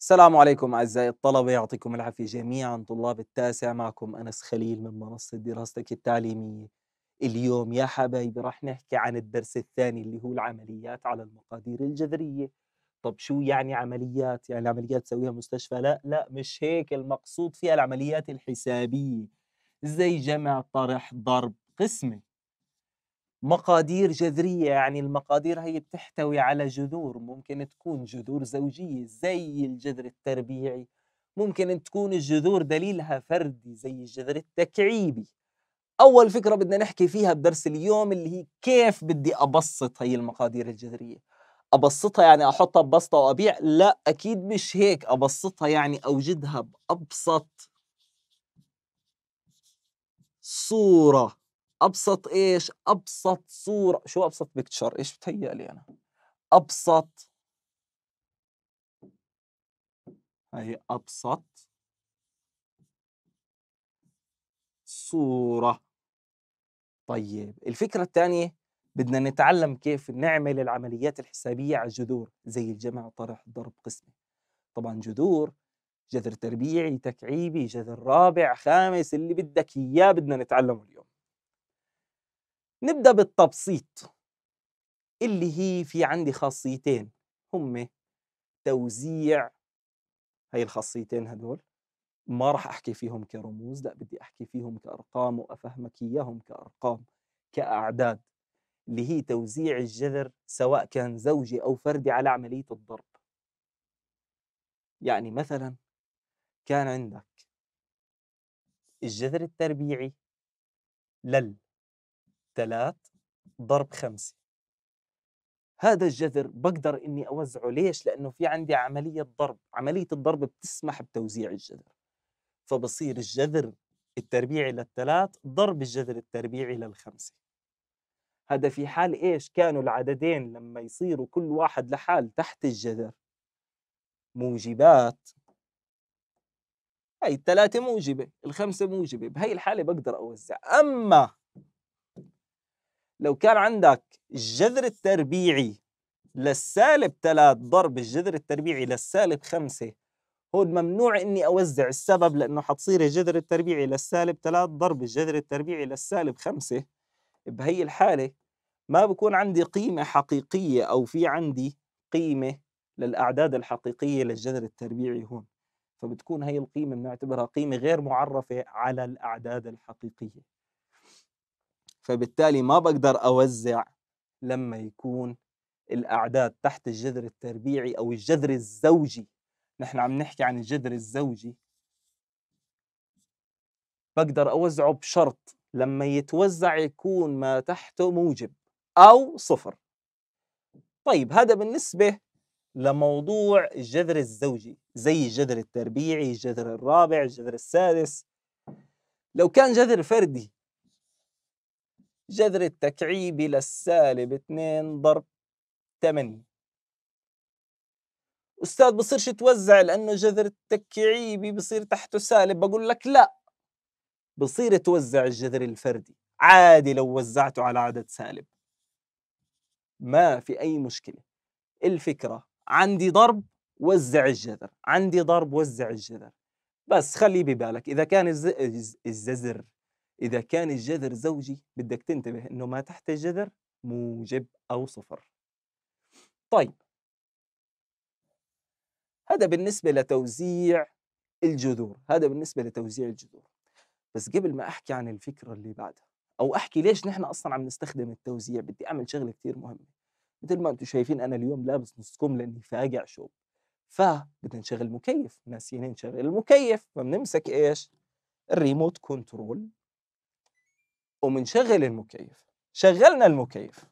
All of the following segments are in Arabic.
السلام عليكم أعزائي الطلبة يعطيكم العافية جميعا طلاب التاسع معكم أنس خليل من منصة دراستك التعليمية اليوم يا حبايبي رح نحكي عن الدرس الثاني اللي هو العمليات على المقادير الجذرية طب شو يعني عمليات؟ يعني العمليات تسويها مستشفى؟ لا لا مش هيك المقصود فيها العمليات الحسابية زي جمع طرح ضرب قسمة مقادير جذرية يعني المقادير هي بتحتوي على جذور ممكن تكون جذور زوجية زي الجذر التربيعي ممكن تكون الجذور دليلها فردي زي الجذر التكعيبي أول فكرة بدنا نحكي فيها بدرس اليوم اللي هي كيف بدي أبسط هي المقادير الجذرية أبسطها يعني أحطها ببسطة وأبيع لا أكيد مش هيك أبسطها يعني أوجدها بأبسط صورة ابسط ايش ابسط صوره شو ابسط بيكتشر ايش بتهيألي انا ابسط هي ابسط صوره طيب الفكره الثانيه بدنا نتعلم كيف نعمل العمليات الحسابيه على الجذور زي الجمع طرح ضرب قسم طبعا جذور جذر تربيعي تكعيبي جذر رابع خامس اللي بدك اياه بدنا نتعلمه اليوم نبدأ بالتبسيط اللي هي في عندي خاصيتين هم توزيع هي الخاصيتين هدول ما راح احكي فيهم كرموز لا بدي احكي فيهم كارقام وافهمك اياهم كارقام كاعداد اللي هي توزيع الجذر سواء كان زوجي او فردي على عمليه الضرب يعني مثلا كان عندك الجذر التربيعي لل ثلاث ضرب خمسة هذا الجذر بقدر اني اوزعه ليش لانه في عندي عمليه ضرب عمليه الضرب بتسمح بتوزيع الجذر فبصير الجذر التربيعي للثلاث ضرب الجذر التربيعي للخمسه هذا في حال ايش كانوا العددين لما يصيروا كل واحد لحال تحت الجذر موجبات هاي الثلاثة موجبة الخمسة موجبة بهاي الحالة بقدر أوزع أما لو كان عندك الجذر التربيعي للسالب 3 ضرب الجذر التربيعي للسالب 5 هون ممنوع اني اوزع السبب لانه حتصير الجذر التربيعي للسالب 3 ضرب الجذر التربيعي للسالب 5 بهي الحاله ما بكون عندي قيمه حقيقيه او في عندي قيمه للاعداد الحقيقيه للجذر التربيعي هون فبتكون هي القيمه بنعتبرها قيمه غير معرفه على الاعداد الحقيقيه فبالتالي ما بقدر أوزع لما يكون الأعداد تحت الجذر التربيعي أو الجذر الزوجي نحن عم نحكي عن الجذر الزوجي بقدر أوزعه بشرط لما يتوزع يكون ما تحته موجب أو صفر طيب هذا بالنسبة لموضوع الجذر الزوجي زي الجذر التربيعي الجذر الرابع الجذر السادس لو كان جذر فردي جذر التكعيبي للسالب 2 ضرب 8 استاذ بصيرش توزع لانه جذر التكعيبي بصير تحته سالب بقول لك لا بصير توزع الجذر الفردي عادي لو وزعته على عدد سالب ما في اي مشكله الفكره عندي ضرب وزع الجذر عندي ضرب وزع الجذر بس خلي ببالك اذا كان الجذر إذا كان الجذر زوجي بدك تنتبه إنه ما تحت الجذر موجب أو صفر طيب هذا بالنسبة لتوزيع الجذور هذا بالنسبة لتوزيع الجذور بس قبل ما أحكي عن الفكرة اللي بعدها أو أحكي ليش نحن أصلا عم نستخدم التوزيع بدي أعمل شغلة كثير مهمة مثل ما أنتم شايفين أنا اليوم لابس نص كم لأني فاقع شوب فبدنا نشغل مكيف ناسيين نشغل المكيف فبنمسك إيش الريموت كنترول ومنشغل المكيف شغلنا المكيف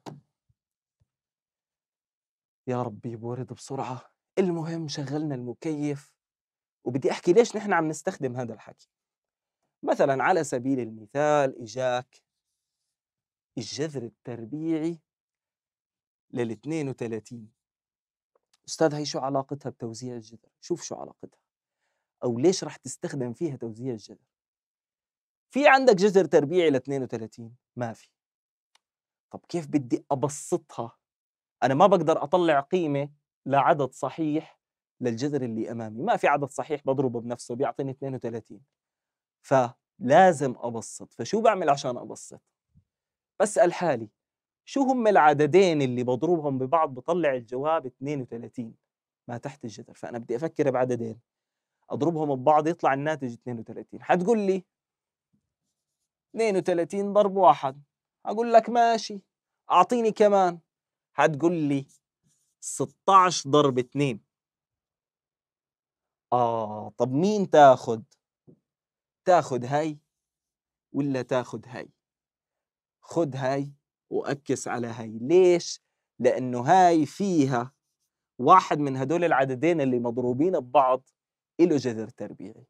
يا ربي بورد بسرعة المهم شغلنا المكيف وبدي أحكي ليش نحن عم نستخدم هذا الحكي مثلا على سبيل المثال إجاك الجذر التربيعي لل 32 أستاذ هي شو علاقتها بتوزيع الجذر شوف شو علاقتها أو ليش رح تستخدم فيها توزيع الجذر في عندك جذر تربيعي ل 32 ما في طب كيف بدي ابسطها انا ما بقدر اطلع قيمه لعدد صحيح للجذر اللي امامي ما في عدد صحيح بضربه بنفسه بيعطيني 32 فلازم ابسط فشو بعمل عشان ابسط بسال حالي شو هم العددين اللي بضربهم ببعض بطلع الجواب 32 ما تحت الجذر فانا بدي افكر بعددين اضربهم ببعض يطلع الناتج 32 حتقول لي 32 ضرب واحد أقول لك ماشي أعطيني كمان هتقول لي 16 ضرب 2 آه طب مين تاخد؟ تاخد هاي ولا تاخد هاي؟ خد هاي وأكس على هاي ليش؟ لأنه هاي فيها واحد من هدول العددين اللي مضروبين ببعض له جذر تربيعي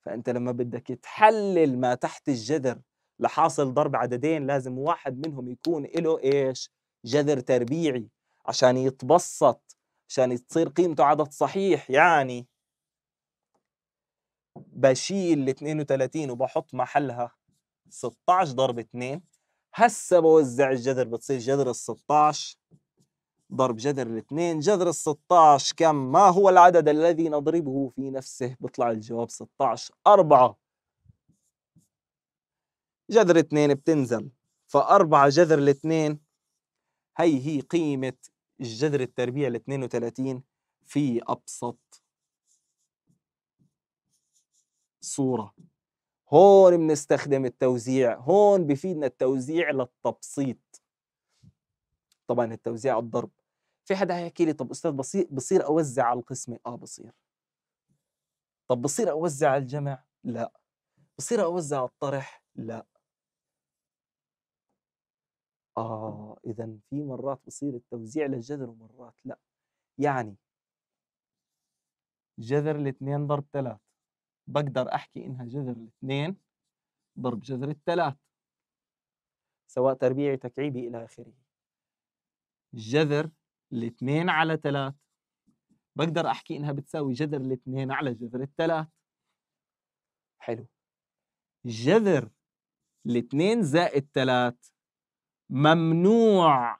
فأنت لما بدك تحلل ما تحت الجذر لحاصل ضرب عددين لازم واحد منهم يكون له ايش جذر تربيعي عشان يتبسط عشان تصير قيمته عدد صحيح يعني بشيل ال 32 وبحط محلها 16 ضرب 2 هسه بوزع الجذر بتصير جذر ال 16 ضرب جذر الاثنين جذر ال 16 كم ما هو العدد الذي نضربه في نفسه بيطلع الجواب 16 4 جذر اثنين بتنزل فأربعة جذر الاثنين هي هي قيمة الجذر التربيع ال 32 في أبسط صورة هون بنستخدم التوزيع هون بفيدنا التوزيع للتبسيط طبعا التوزيع الضرب في حدا هيحكي لي طب استاذ بصير بصير اوزع على القسمه اه بصير طب بصير اوزع على الجمع لا بصير اوزع على الطرح لا آه إذا في مرات بصير التوزيع للجذر ومرات لا يعني جذر الاثنين ضرب ثلاث بقدر أحكي إنها جذر الاثنين ضرب جذر الثلاث سواء تربيعي تكعيبي إلى آخره جذر الاثنين على ثلاث بقدر أحكي إنها بتساوي جذر الاثنين على جذر الثلاث حلو جذر الاثنين زائد ثلاث ممنوع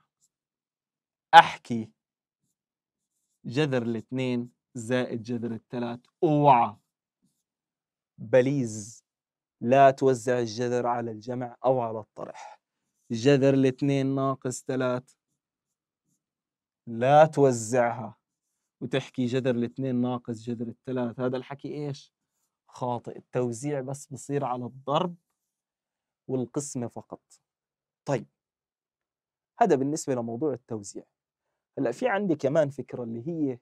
احكي جذر الاثنين زائد جذر الثلاث اوعى بليز لا توزع الجذر على الجمع او على الطرح جذر الاثنين ناقص ثلاث لا توزعها وتحكي جذر الاثنين ناقص جذر الثلاث هذا الحكي ايش خاطئ التوزيع بس بصير على الضرب والقسمة فقط طيب هذا بالنسبه لموضوع التوزيع هلا في عندي كمان فكره اللي هي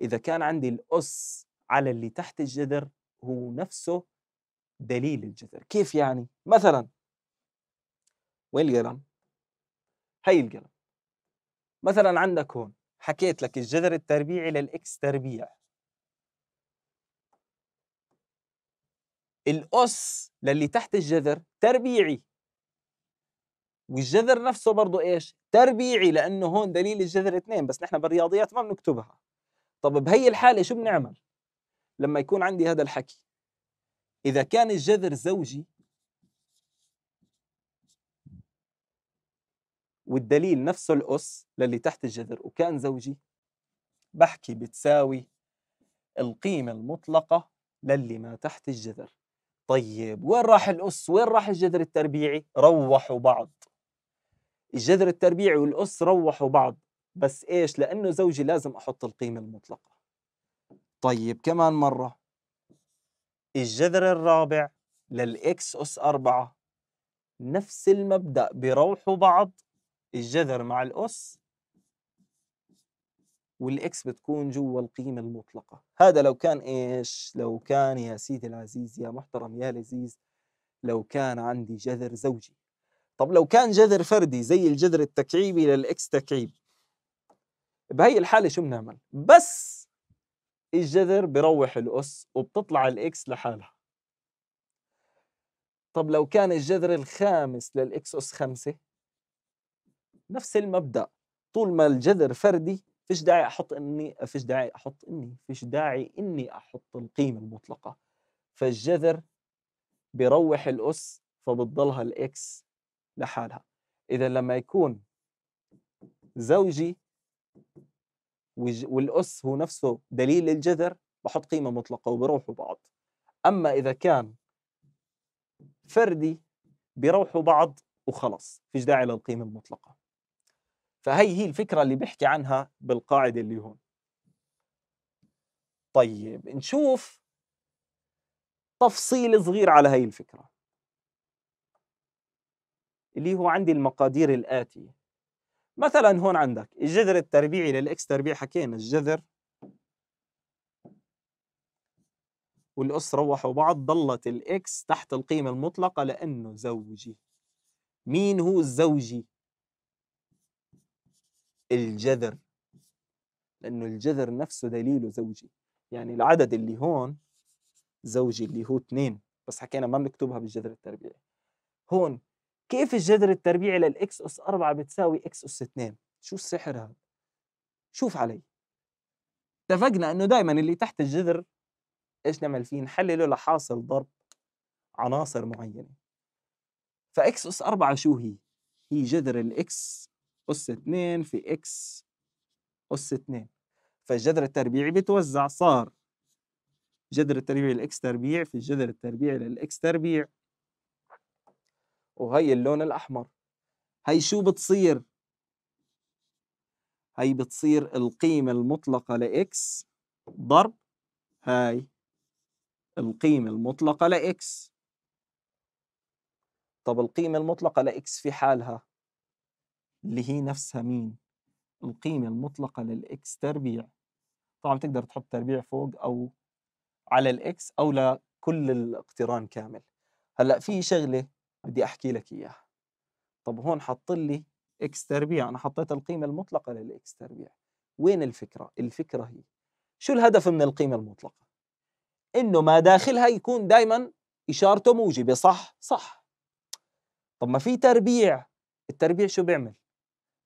اذا كان عندي الاس على اللي تحت الجذر هو نفسه دليل الجذر كيف يعني مثلا وين القلم هي القلم مثلا عندك هون حكيت لك الجذر التربيعي للاكس تربيع الاس للي تحت الجذر تربيعي والجذر نفسه برضه ايش تربيعي لانه هون دليل الجذر اثنين بس نحن بالرياضيات ما بنكتبها طب بهي الحاله شو بنعمل لما يكون عندي هذا الحكي اذا كان الجذر زوجي والدليل نفسه الأس للي تحت الجذر وكان زوجي بحكي بتساوي القيمة المطلقة للي ما تحت الجذر طيب وين راح الأس وين راح الجذر التربيعي روحوا بعض الجذر التربيعي والأس روحوا بعض بس إيش لأنه زوجي لازم أحط القيمة المطلقة طيب كمان مرة الجذر الرابع للإكس أس أربعة نفس المبدأ بروحوا بعض الجذر مع الأس والإكس بتكون جوا القيمة المطلقة هذا لو كان إيش لو كان يا سيدي العزيز يا محترم يا لذيذ لو كان عندي جذر زوجي طب لو كان جذر فردي زي الجذر التكعيبي للإكس تكعيب بهي الحالة شو بنعمل؟ بس الجذر بروح الأس وبتطلع الإكس لحالها طب لو كان الجذر الخامس للإكس أس خمسة نفس المبدأ طول ما الجذر فردي فيش داعي أحط إني فيش داعي أحط إني فيش داعي إني أحط القيمة المطلقة فالجذر بروح الأس فبتضلها الإكس لحالها اذا لما يكون زوجي والاس هو نفسه دليل للجذر بحط قيمه مطلقه وبروحوا بعض اما اذا كان فردي بروحوا بعض وخلص فيش داعي للقيمه المطلقه فهي هي الفكره اللي بحكي عنها بالقاعده اللي هون طيب نشوف تفصيل صغير على هاي الفكره اللي هو عندي المقادير الآتية مثلا هون عندك الجذر التربيعي للإكس تربيع حكينا الجذر والأس روحوا بعض ضلت الإكس تحت القيمة المطلقة لأنه زوجي مين هو الزوجي؟ الجذر لأنه الجذر نفسه دليله زوجي يعني العدد اللي هون زوجي اللي هو اثنين بس حكينا ما بنكتبها بالجذر التربيعي هون كيف الجذر التربيعي للإكس أس 4 بتساوي إكس أس 2 شو السحر هذا شوف علي اتفقنا انه دائما اللي تحت الجذر ايش نعمل فيه نحلله لحاصل ضرب عناصر معينه فاكس اس 4 شو هي هي جذر الاكس اس 2 في اكس اس 2 فالجذر التربيعي بتوزع صار جذر التربيع للاكس تربيع في الجذر التربيعي للاكس تربيع وهي اللون الأحمر هي شو بتصير؟ هي بتصير القيمة المطلقة لإكس ضرب هاي القيمة المطلقة لإكس طب القيمة المطلقة لإكس في حالها اللي هي نفسها مين؟ القيمة المطلقة للإكس تربيع طبعا بتقدر تحط تربيع فوق أو على الإكس أو لكل الاقتران كامل هلأ في شغلة بدي احكي لك اياها طب هون حط لي اكس تربيع انا حطيت القيمه المطلقه للاكس تربيع وين الفكره الفكره هي شو الهدف من القيمه المطلقه انه ما داخلها يكون دائما اشارته موجبه صح صح طب ما في تربيع التربيع شو بيعمل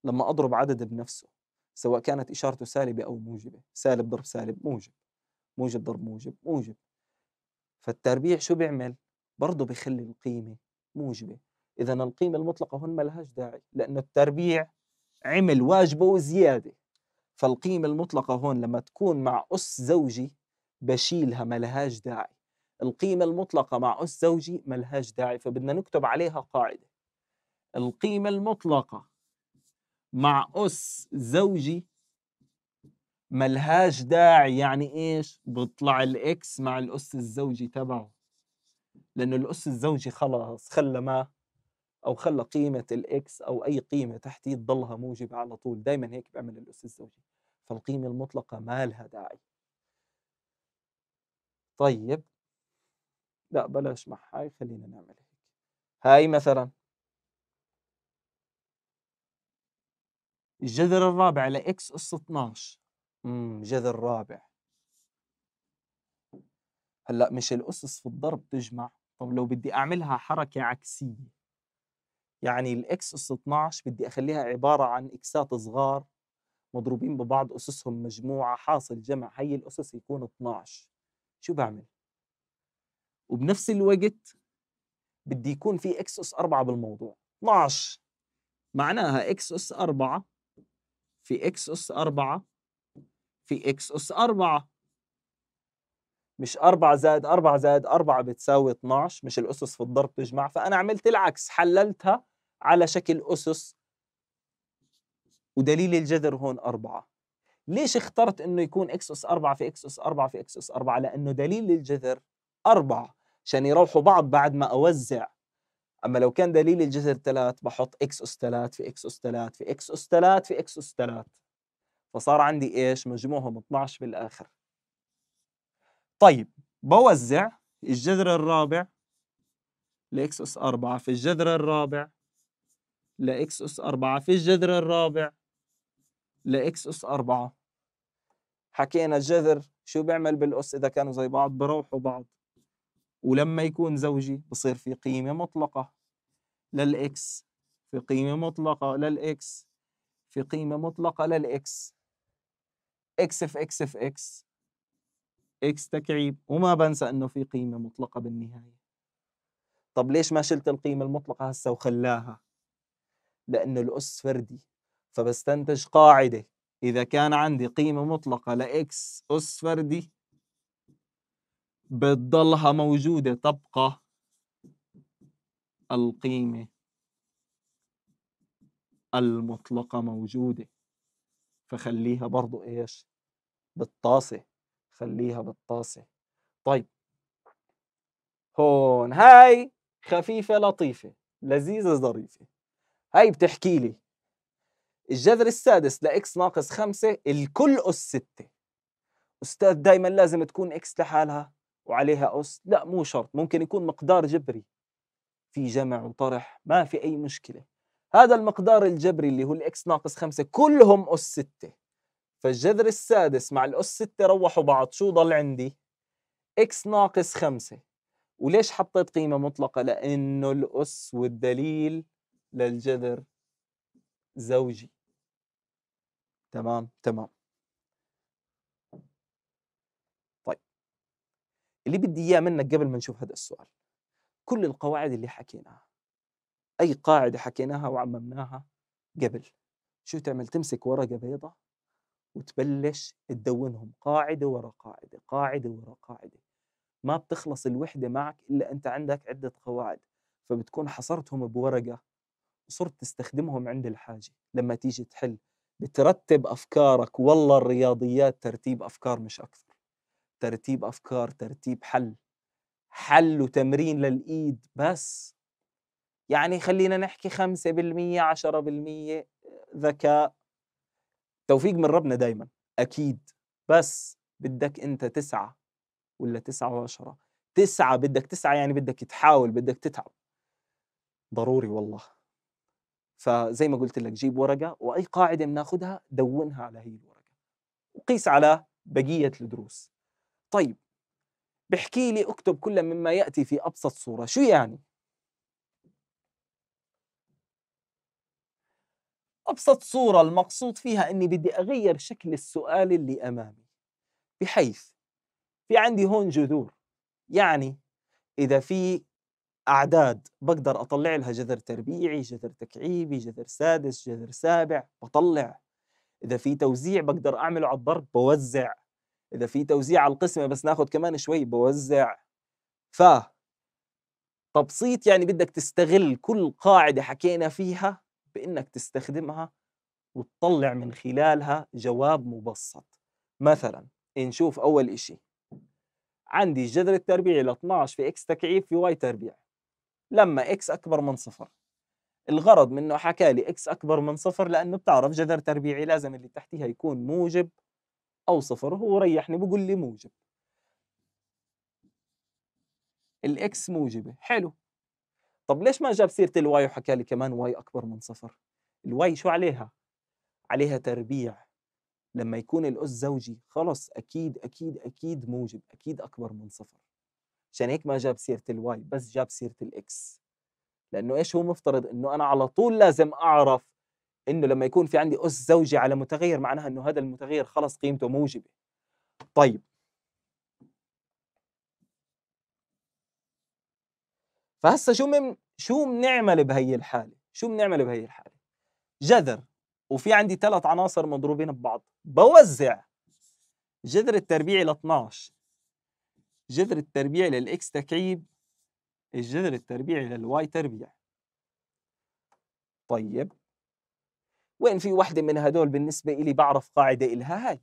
لما اضرب عدد بنفسه سواء كانت اشارته سالبه او موجبه سالب ضرب سالب موجب موجب ضرب موجب موجب فالتربيع شو بيعمل برضه بيخلي القيمه موجبه اذا القيمه المطلقه هون ما لهاش داعي لانه التربيع عمل واجبه وزياده فالقيمه المطلقه هون لما تكون مع اس زوجي بشيلها ما لهاش داعي القيمه المطلقه مع اس زوجي ما لهاش داعي فبدنا نكتب عليها قاعده القيمه المطلقه مع اس زوجي ملهاش داعي يعني ايش بطلع الاكس مع الاس الزوجي تبعه لأنه الأس الزوجي خلاص خلى ما أو خلى قيمة الإكس أو أي قيمة تحتيه تضلها موجبة على طول دائما هيك بيعمل الأس الزوجي فالقيمة المطلقة ما لها داعي طيب لا بلاش مع هاي خلينا نعمل هيك هاي مثلا الجذر الرابع لإكس أس 12 امم جذر رابع هلا مش الأسس في الضرب تجمع طب لو بدي أعملها حركة عكسية يعني الإكس أس 12 بدي أخليها عبارة عن إكسات صغار مضروبين ببعض أسسهم مجموعة حاصل جمع هي الأسس يكون 12 شو بعمل؟ وبنفس الوقت بدي يكون في إكس أس 4 بالموضوع 12 معناها إكس أس 4 في إكس أس 4 في إكس أس 4 مش 4 زائد 4 زائد 4 بتساوي 12 مش الأسس في الضرب تجمع فأنا عملت العكس حللتها على شكل أسس ودليل الجذر هون 4 ليش اخترت انه يكون اكس اس 4 في اكس اس 4 في اكس اس 4 لانه دليل الجذر 4 عشان يروحوا بعض بعد ما اوزع اما لو كان دليل الجذر 3 بحط اكس اس 3 في اكس اس 3 في اكس اس 3 في اكس اس 3 فصار عندي ايش مجموعهم 12 بالاخر طيب بوزع الجذر الرابع لإكس أس 4 في الجذر الرابع لإكس أس 4 في الجذر الرابع لإكس أس 4 حكينا الجذر شو بيعمل بالأس إذا كانوا زي بعض بروحوا بعض ولما يكون زوجي بصير في قيمة مطلقة للإكس في قيمة مطلقة للإكس في قيمة مطلقة للإكس إكس في إكس في إكس اكس تكعيب وما بنسى انه في قيمه مطلقه بالنهايه طب ليش ما شلت القيمه المطلقه هسه وخلاها لانه الاس فردي فبستنتج قاعده اذا كان عندي قيمه مطلقه لاكس اس فردي بتضلها موجوده تبقى القيمه المطلقه موجوده فخليها برضو ايش بالطاسه خليها بالطاسة طيب هون هاي خفيفة لطيفة لذيذة ظريفة هاي بتحكي لي الجذر السادس لإكس ناقص خمسة الكل أس ستة أستاذ دايما لازم تكون إكس لحالها وعليها أس لا مو شرط ممكن يكون مقدار جبري في جمع وطرح ما في أي مشكلة هذا المقدار الجبري اللي هو الإكس ناقص خمسة كلهم أس ستة فالجذر السادس مع الأس 6 روحوا بعض شو ضل عندي؟ إكس ناقص 5 وليش حطيت قيمة مطلقة؟ لأنه الأس والدليل للجذر زوجي تمام تمام طيب اللي بدي إياه منك قبل ما نشوف هذا السؤال كل القواعد اللي حكيناها أي قاعدة حكيناها وعممناها قبل شو تعمل تمسك ورقة بيضاء وتبلش تدونهم قاعده ورا قاعده قاعده ورا قاعده ما بتخلص الوحده معك الا انت عندك عده قواعد فبتكون حصرتهم بورقه وصرت تستخدمهم عند الحاجه لما تيجي تحل بترتب افكارك والله الرياضيات ترتيب افكار مش اكثر ترتيب افكار ترتيب حل حل وتمرين للايد بس يعني خلينا نحكي 5% 10% آه، ذكاء التوفيق من ربنا دايما اكيد بس بدك انت تسعى ولا تسعة وعشرة تسعة بدك تسعة يعني بدك تحاول بدك تتعب ضروري والله فزي ما قلت لك جيب ورقة وأي قاعدة بناخذها دونها على هي الورقة وقيس على بقية الدروس طيب بحكي لي اكتب كل مما يأتي في أبسط صورة شو يعني أبسط صورة المقصود فيها أني بدي أغير شكل السؤال اللي أمامي بحيث في عندي هون جذور يعني إذا في أعداد بقدر أطلع لها جذر تربيعي جذر تكعيبي جذر سادس جذر سابع بطلع إذا في توزيع بقدر أعمله على الضرب بوزع إذا في توزيع على القسمة بس ناخذ كمان شوي بوزع ف تبسيط يعني بدك تستغل كل قاعدة حكينا فيها بانك تستخدمها وتطلع من خلالها جواب مبسط مثلا نشوف اول إشي عندي الجذر التربيعي ل 12 في اكس تكعيب في واي تربيع لما اكس اكبر من صفر الغرض منه حكى لي اكس اكبر من صفر لانه بتعرف جذر تربيعي لازم اللي تحتيها يكون موجب او صفر هو ريحني بقول لي موجب الاكس موجبه حلو طب ليش ما جاب سيره الواي وحكى لي كمان واي اكبر من صفر الواي شو عليها عليها تربيع لما يكون الأس زوجي خلص أكيد أكيد أكيد موجب أكيد أكبر من صفر عشان هيك ما جاب سيرة الواي بس جاب سيرة الإكس لأنه إيش هو مفترض إنه أنا على طول لازم أعرف إنه لما يكون في عندي أس زوجي على متغير معناها إنه هذا المتغير خلص قيمته موجبة طيب فهسه شو من شو بنعمل بهي الحاله شو بنعمل بهي الحاله جذر وفي عندي ثلاث عناصر مضروبين ببعض بوزع جذر التربيعي ل 12 جذر التربيعي للاكس تكعيب الجذر التربيعي للواي تربيع طيب وين في وحدة من هدول بالنسبة إلي بعرف قاعدة إلها هاي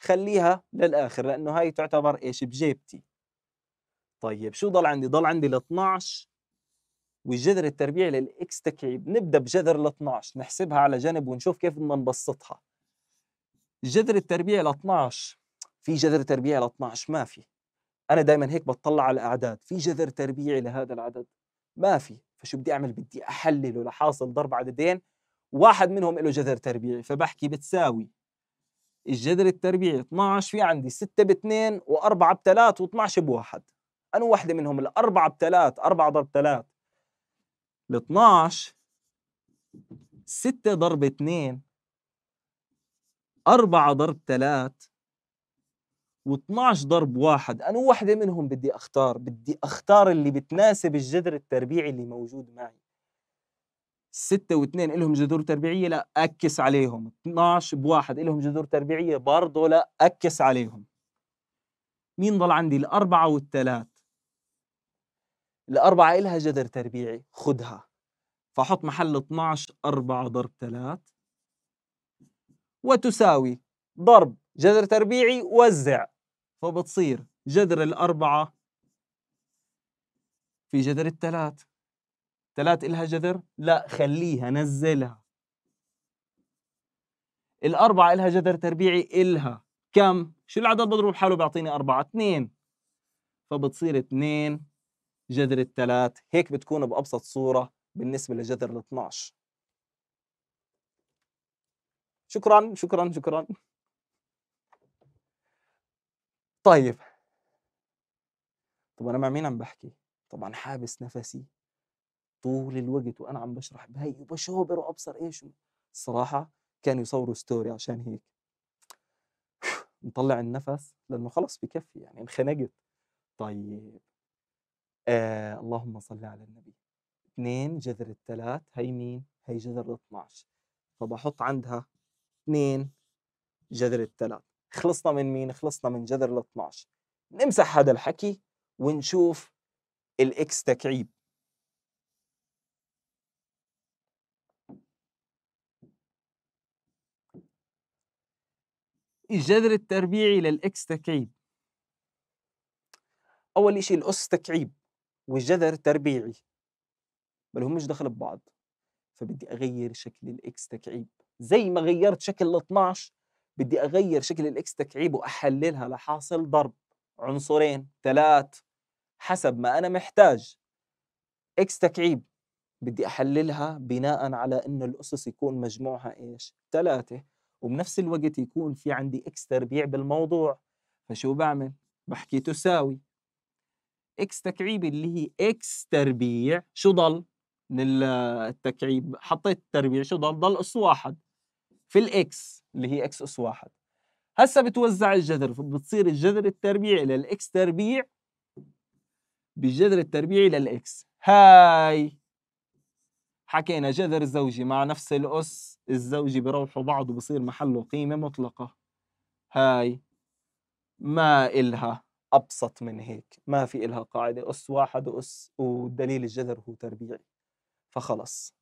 خليها للآخر لأنه هاي تعتبر إيش بجيبتي طيب شو ضل عندي؟ ضل عندي ال 12 والجذر التربيعي للاكس تكعيب، نبدا بجذر ال 12 نحسبها على جنب ونشوف كيف بدنا نبسطها. الجذر التربيعي ل 12 في جذر تربيعي ل 12 ما في. انا دائما هيك بطلع على الاعداد، في جذر تربيعي لهذا العدد؟ ما في، فشو بدي اعمل؟ بدي احلله لحاصل ضرب عددين واحد منهم له جذر تربيعي، فبحكي بتساوي الجذر التربيعي 12 في عندي 6 ب 2 و4 ب 3 و12 1. أنا واحدة منهم الأربعة بثلاث أربعة ضرب ثلاث ال 12 6 ضرب 2 4 ضرب 3 و12 ضرب 1 أنا وحده منهم بدي أختار بدي أختار اللي بتناسب الجذر التربيعي اللي موجود معي 6 و2 لهم جذور تربيعية لا أكس عليهم 12 بواحد لهم جذور تربيعية برضه لا أكس عليهم مين ضل عندي الأربعة والثلاث الأربعة إلها جذر تربيعي خدها فحط محل 12 4 ضرب 3 وتساوي ضرب جذر تربيعي وزع فبتصير جذر الأربعة في جذر الثلاث ثلاث إلها جذر؟ لا خليها نزلها الأربعة إلها جذر تربيعي إلها كم؟ شو العدد بضرب حاله بيعطيني أربعة؟ اثنين فبتصير اثنين جذر الثلاث هيك بتكون بأبسط صورة بالنسبة لجذر ال 12 شكرا شكرا شكرا طيب طب أنا مع مين عم بحكي؟ طبعا حابس نفسي طول الوقت وأنا عم بشرح بهي وبشوبر وأبصر إيش الصراحة كان يصوروا ستوري عشان هيك نطلع النفس لأنه خلص بكفي يعني انخنقت طيب آه اللهم صل على النبي اثنين جذر الثلاث هي مين؟ هي جذر ال 12 فبحط عندها اثنين جذر الثلاث خلصنا من مين؟ خلصنا من جذر ال 12 نمسح هذا الحكي ونشوف الاكس تكعيب الجذر التربيعي للاكس تكعيب اول شيء الاس تكعيب والجذر تربيعي ما لهمش دخل ببعض فبدي اغير شكل الاكس تكعيب زي ما غيرت شكل ال 12 بدي اغير شكل الاكس تكعيب واحللها لحاصل ضرب عنصرين ثلاث حسب ما انا محتاج اكس تكعيب بدي احللها بناء على انه الاسس يكون مجموعها ايش؟ ثلاثه وبنفس الوقت يكون في عندي اكس تربيع بالموضوع فشو بعمل؟ بحكي تساوي اكس تكعيب اللي هي اكس تربيع شو ضل من التكعيب حطيت التربيع شو ضل ضل اس واحد في الاكس اللي هي اكس اس واحد هسه بتوزع الجذر بتصير الجذر التربيعي للاكس تربيع بالجذر التربيعي للاكس هاي حكينا جذر زوجي مع نفس الأس الزوجي بروحوا بعض وبصير محله قيمة مطلقة هاي ما إلها أبسط من هيك ما في إلها قاعدة أس واحد وأس ودليل الجذر هو تربيعي فخلص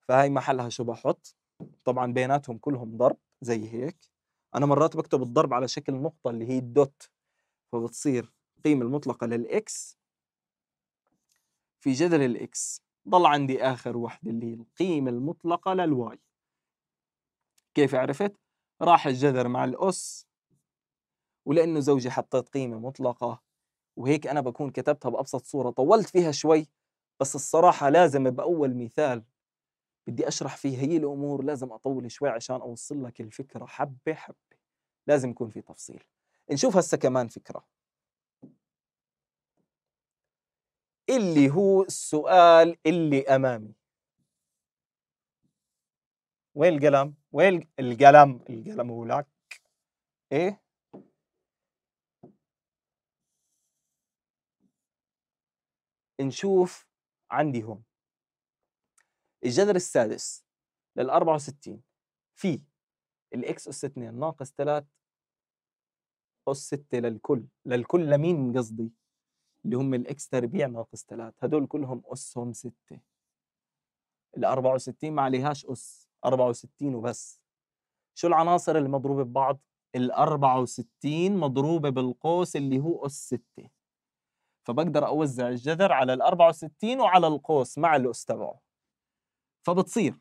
فهاي محلها شو بحط طبعا بيناتهم كلهم ضرب زي هيك أنا مرات بكتب الضرب على شكل نقطة اللي هي الدوت فبتصير القيمة المطلقة للإكس في جذر الإكس ضل عندي آخر وحدة اللي هي القيمة المطلقة للواي كيف عرفت؟ راح الجذر مع الأس ولانه زوجي حطيت قيمه مطلقه وهيك انا بكون كتبتها بابسط صوره طولت فيها شوي بس الصراحه لازم باول مثال بدي اشرح فيه هي الامور لازم اطول شوي عشان اوصل لك الفكره حبه حبه لازم يكون في تفصيل نشوف هسه كمان فكره اللي هو السؤال اللي امامي وين القلم؟ وين القلم؟ القلم هو لك ايه؟ نشوف عندي هون الجذر السادس لل 64 في الاكس اس 2 ناقص 3 اس 6 للكل للكل لمين قصدي اللي هم الاكس تربيع ناقص 3 هدول كلهم اسهم 6 ال 64 ما عليهاش اس 64 وبس شو العناصر المضروبه ببعض ال 64 مضروبه بالقوس اللي هو اس 6 فبقدر أوزع الجذر على ال 64 وعلى القوس مع الاس تبعه فبتصير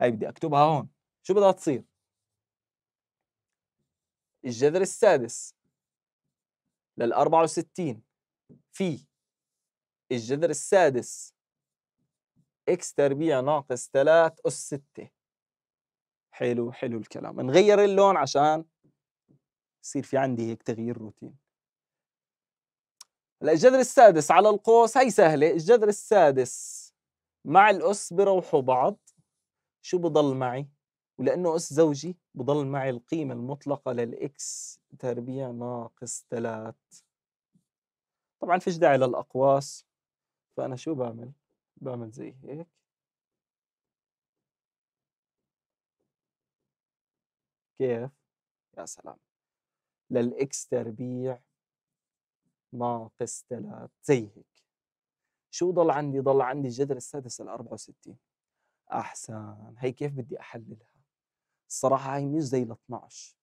هاي بدي أكتبها هون شو بدها تصير؟ الجذر السادس لل 64 في الجذر السادس اكس تربيع ناقص 3 أس 6 حلو حلو الكلام نغير اللون عشان يصير في عندي هيك تغيير روتين هلا الجذر السادس على القوس هي سهلة الجذر السادس مع الأس بروحوا بعض شو بضل معي؟ ولأنه أس زوجي بضل معي القيمة المطلقة للإكس تربيع ناقص ثلاث طبعا فيش داعي للأقواس فأنا شو بعمل؟ بعمل زي هيك كيف؟ يا سلام للإكس تربيع ناقص 3 زي هيك شو ضل عندي؟ ضل عندي الجذر السادس ال 64 احسن هي كيف بدي احللها؟ الصراحة هي مش زي ال 12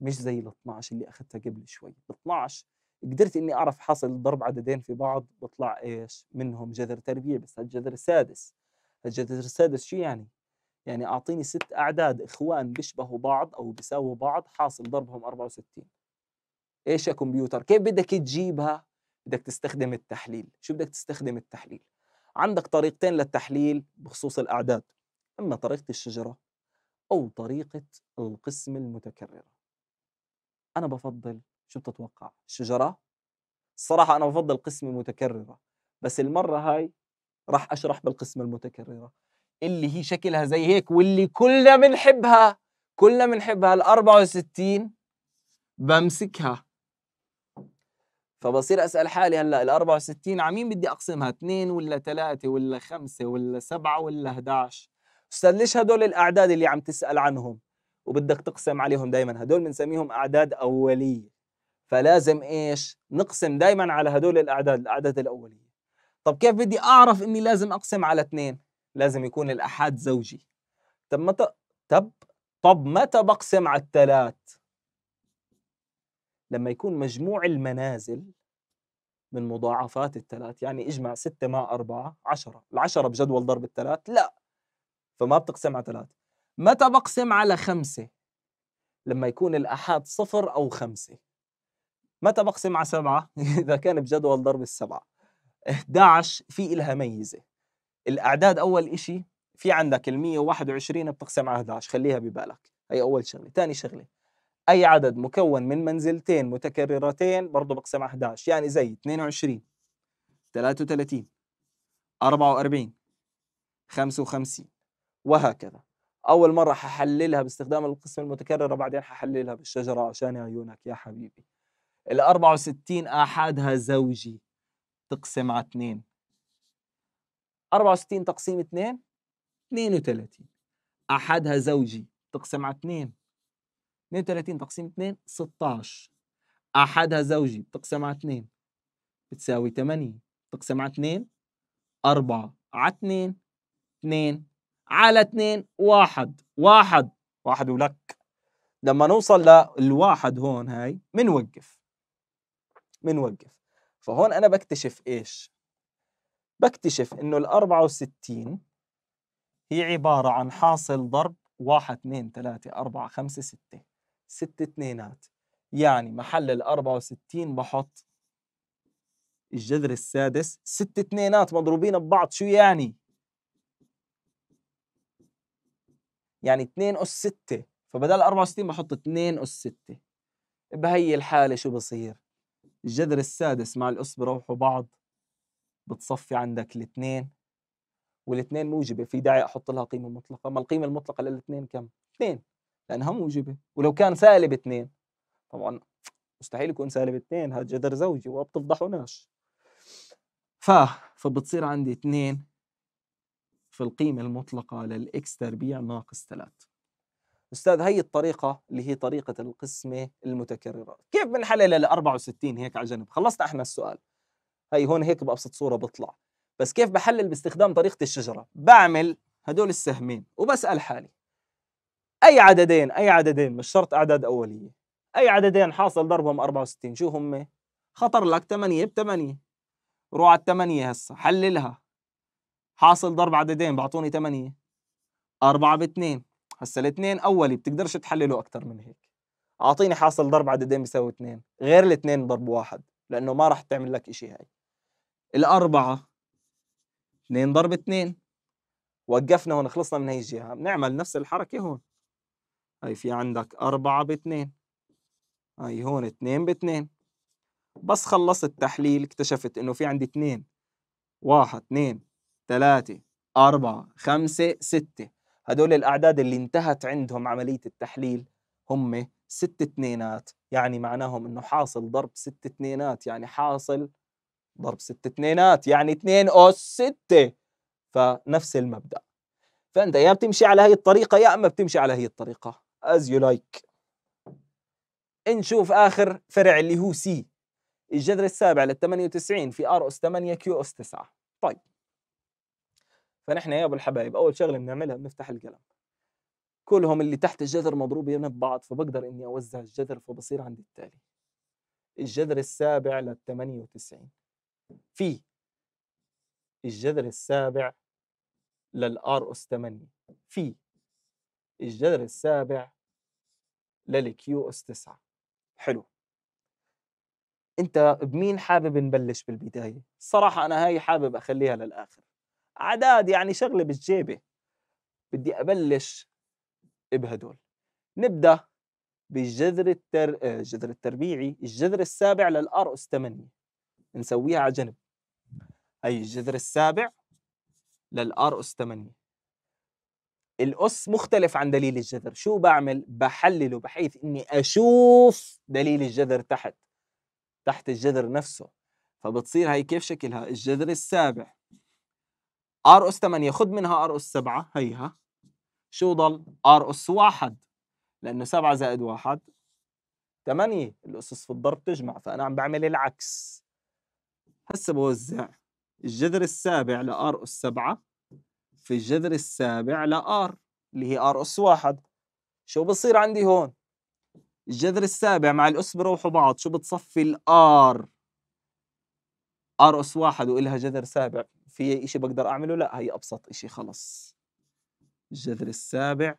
مش زي ال 12 اللي اخذتها قبل شوي، ال 12 قدرت اني اعرف حاصل ضرب عددين في بعض بطلع ايش؟ منهم جذر تربيع بس الجذر السادس، الجذر السادس شو يعني؟ يعني اعطيني ست اعداد اخوان بيشبهوا بعض او بيساووا بعض حاصل ضربهم 64 ايش يا كمبيوتر كيف بدك تجيبها بدك تستخدم التحليل شو بدك تستخدم التحليل عندك طريقتين للتحليل بخصوص الاعداد اما طريقه الشجره او طريقه القسم المتكرره انا بفضل شو بتتوقع الشجره الصراحه انا بفضل قسم المتكرره بس المره هاي راح اشرح بالقسم المتكرره اللي هي شكلها زي هيك واللي كلنا بنحبها كلنا بنحبها ال 64 بمسكها فبصير اسال حالي هلا ال 64 على مين بدي اقسمها 2 ولا 3 ولا 5 ولا 7 ولا 11 استاذ ليش هدول الاعداد اللي عم تسال عنهم وبدك تقسم عليهم دائما هدول بنسميهم اعداد اوليه فلازم ايش نقسم دائما على هدول الاعداد الاعداد الاوليه طب كيف بدي اعرف اني لازم اقسم على اثنين لازم يكون الاحاد زوجي طب متى طب طب متى بقسم على الثلاث لما يكون مجموع المنازل من مضاعفات الثلاث يعني اجمع ستة مع أربعة عشرة العشرة بجدول ضرب الثلاث لا فما بتقسم على ثلاث متى بقسم على خمسة لما يكون الأحاد صفر أو خمسة متى بقسم على سبعة إذا كان بجدول ضرب السبعة 11 في إلها ميزة الأعداد أول إشي في عندك ال 121 بتقسم على 11 خليها ببالك هي أول شغلة ثاني شغلة أي عدد مكون من منزلتين متكررتين برضه بقسم 11 يعني زي 22 33 44 55 وهكذا أول مرة ححللها باستخدام القسم المتكررة بعدين ححللها بالشجرة عشان عيونك يا حبيبي ال 64 آحادها زوجي تقسم على 2 64 تقسيم 2 32 أحدها زوجي تقسم على 2 32 تقسيم 2 16 أحدها زوجي بتقسم على 2 بتساوي 8 بتقسم على 2 4 على 2 2 على 2 1 1 1 ولك لما نوصل للواحد هون هاي بنوقف بنوقف فهون أنا بكتشف إيش بكتشف إنه ال 64 هي عبارة عن حاصل ضرب 1 2 3 4 5 6 ست اتنينات يعني محل ال 64 بحط الجذر السادس ست اتنينات مضروبين ببعض شو يعني؟ يعني 2 أس 6 فبدل 64 بحط 2 أس 6 بهي الحالة شو بصير؟ الجذر السادس مع الأس بروحوا بعض بتصفي عندك الاثنين والاثنين موجبة في داعي أحط لها قيمة مطلقة ما القيمة المطلقة للاثنين كم؟ اثنين لانها موجبه ولو كان سالب اثنين طبعا مستحيل يكون سالب اثنين هذا جذر زوجي وبتفضحوناش ف فبتصير عندي اثنين في القيمة المطلقة للإكس تربيع ناقص ثلاث أستاذ هي الطريقة اللي هي طريقة القسمة المتكررة كيف بنحلل ال 64 هيك على جنب خلصنا احنا السؤال هي هون هيك بأبسط صورة بطلع بس كيف بحلل باستخدام طريقة الشجرة بعمل هدول السهمين وبسأل حالي اي عددين اي عددين مش شرط اعداد اوليه اي عددين حاصل ضربهم 64 شو هم خطر لك 8 ب 8 روح على 8 هسه حللها حاصل ضرب عددين بعطوني 8 4 ب 2 هسه الاثنين اولي بتقدرش تحلله اكثر من هيك اعطيني حاصل ضرب عددين بيساوي 2 غير الاثنين ضرب واحد لانه ما راح تعمل لك شيء هاي الأربعة 2 ضرب 2 وقفنا هون خلصنا من هي الجهة بنعمل نفس الحركة هون هاي في عندك أربعة باتنين هاي هون اتنين باتنين بس خلصت تحليل اكتشفت إنه في عندي اتنين واحد اتنين ثلاثة أربعة خمسة ستة هدول الأعداد اللي انتهت عندهم عملية التحليل هم ست اتنينات يعني معناهم إنه حاصل ضرب ست اتنينات يعني حاصل ضرب ست اتنينات يعني اتنين أس ستة فنفس المبدأ فأنت يا بتمشي على هي الطريقة يا أما بتمشي على هي الطريقة as you like نشوف آخر فرع اللي هو سي الجذر السابع لل 98 في ار اس 8 كيو اس 9 طيب فنحن يا ابو الحبايب اول شغله بنعملها بنفتح القلم كلهم اللي تحت الجذر مضروبين ببعض فبقدر اني اوزع الجذر فبصير عندي التالي الجذر السابع لل 98 في الجذر السابع للار اس 8 في الجذر السابع للكيو اس 9 حلو انت بمين حابب نبلش بالبدايه الصراحه انا هاي حابب اخليها للاخر اعداد يعني شغله بالجيبه بدي ابلش بهدول نبدا بالجذر التر... آه، الجذر التربيعي الجذر السابع للار اس 8 نسويها على جنب هي الجذر السابع للار اس 8 الأس مختلف عن دليل الجذر شو بعمل؟ بحلله بحيث إني أشوف دليل الجذر تحت تحت الجذر نفسه فبتصير هاي كيف شكلها؟ الجذر السابع R اس 8 خذ منها R اس 7 هيها شو ضل؟ R اس 1 لأنه 7 زائد 1 8 الأسس في الضرب تجمع فأنا عم بعمل العكس هسه بوزع الجذر السابع لار اس 7 في الجذر السابع لآر اللي هي آر أس واحد شو بصير عندي هون؟ الجذر السابع مع الأس بروحوا بعض شو بتصفي الآر؟ آر أس واحد وإلها جذر سابع في إشي بقدر أعمله؟ لا هي أبسط إشي خلص الجذر السابع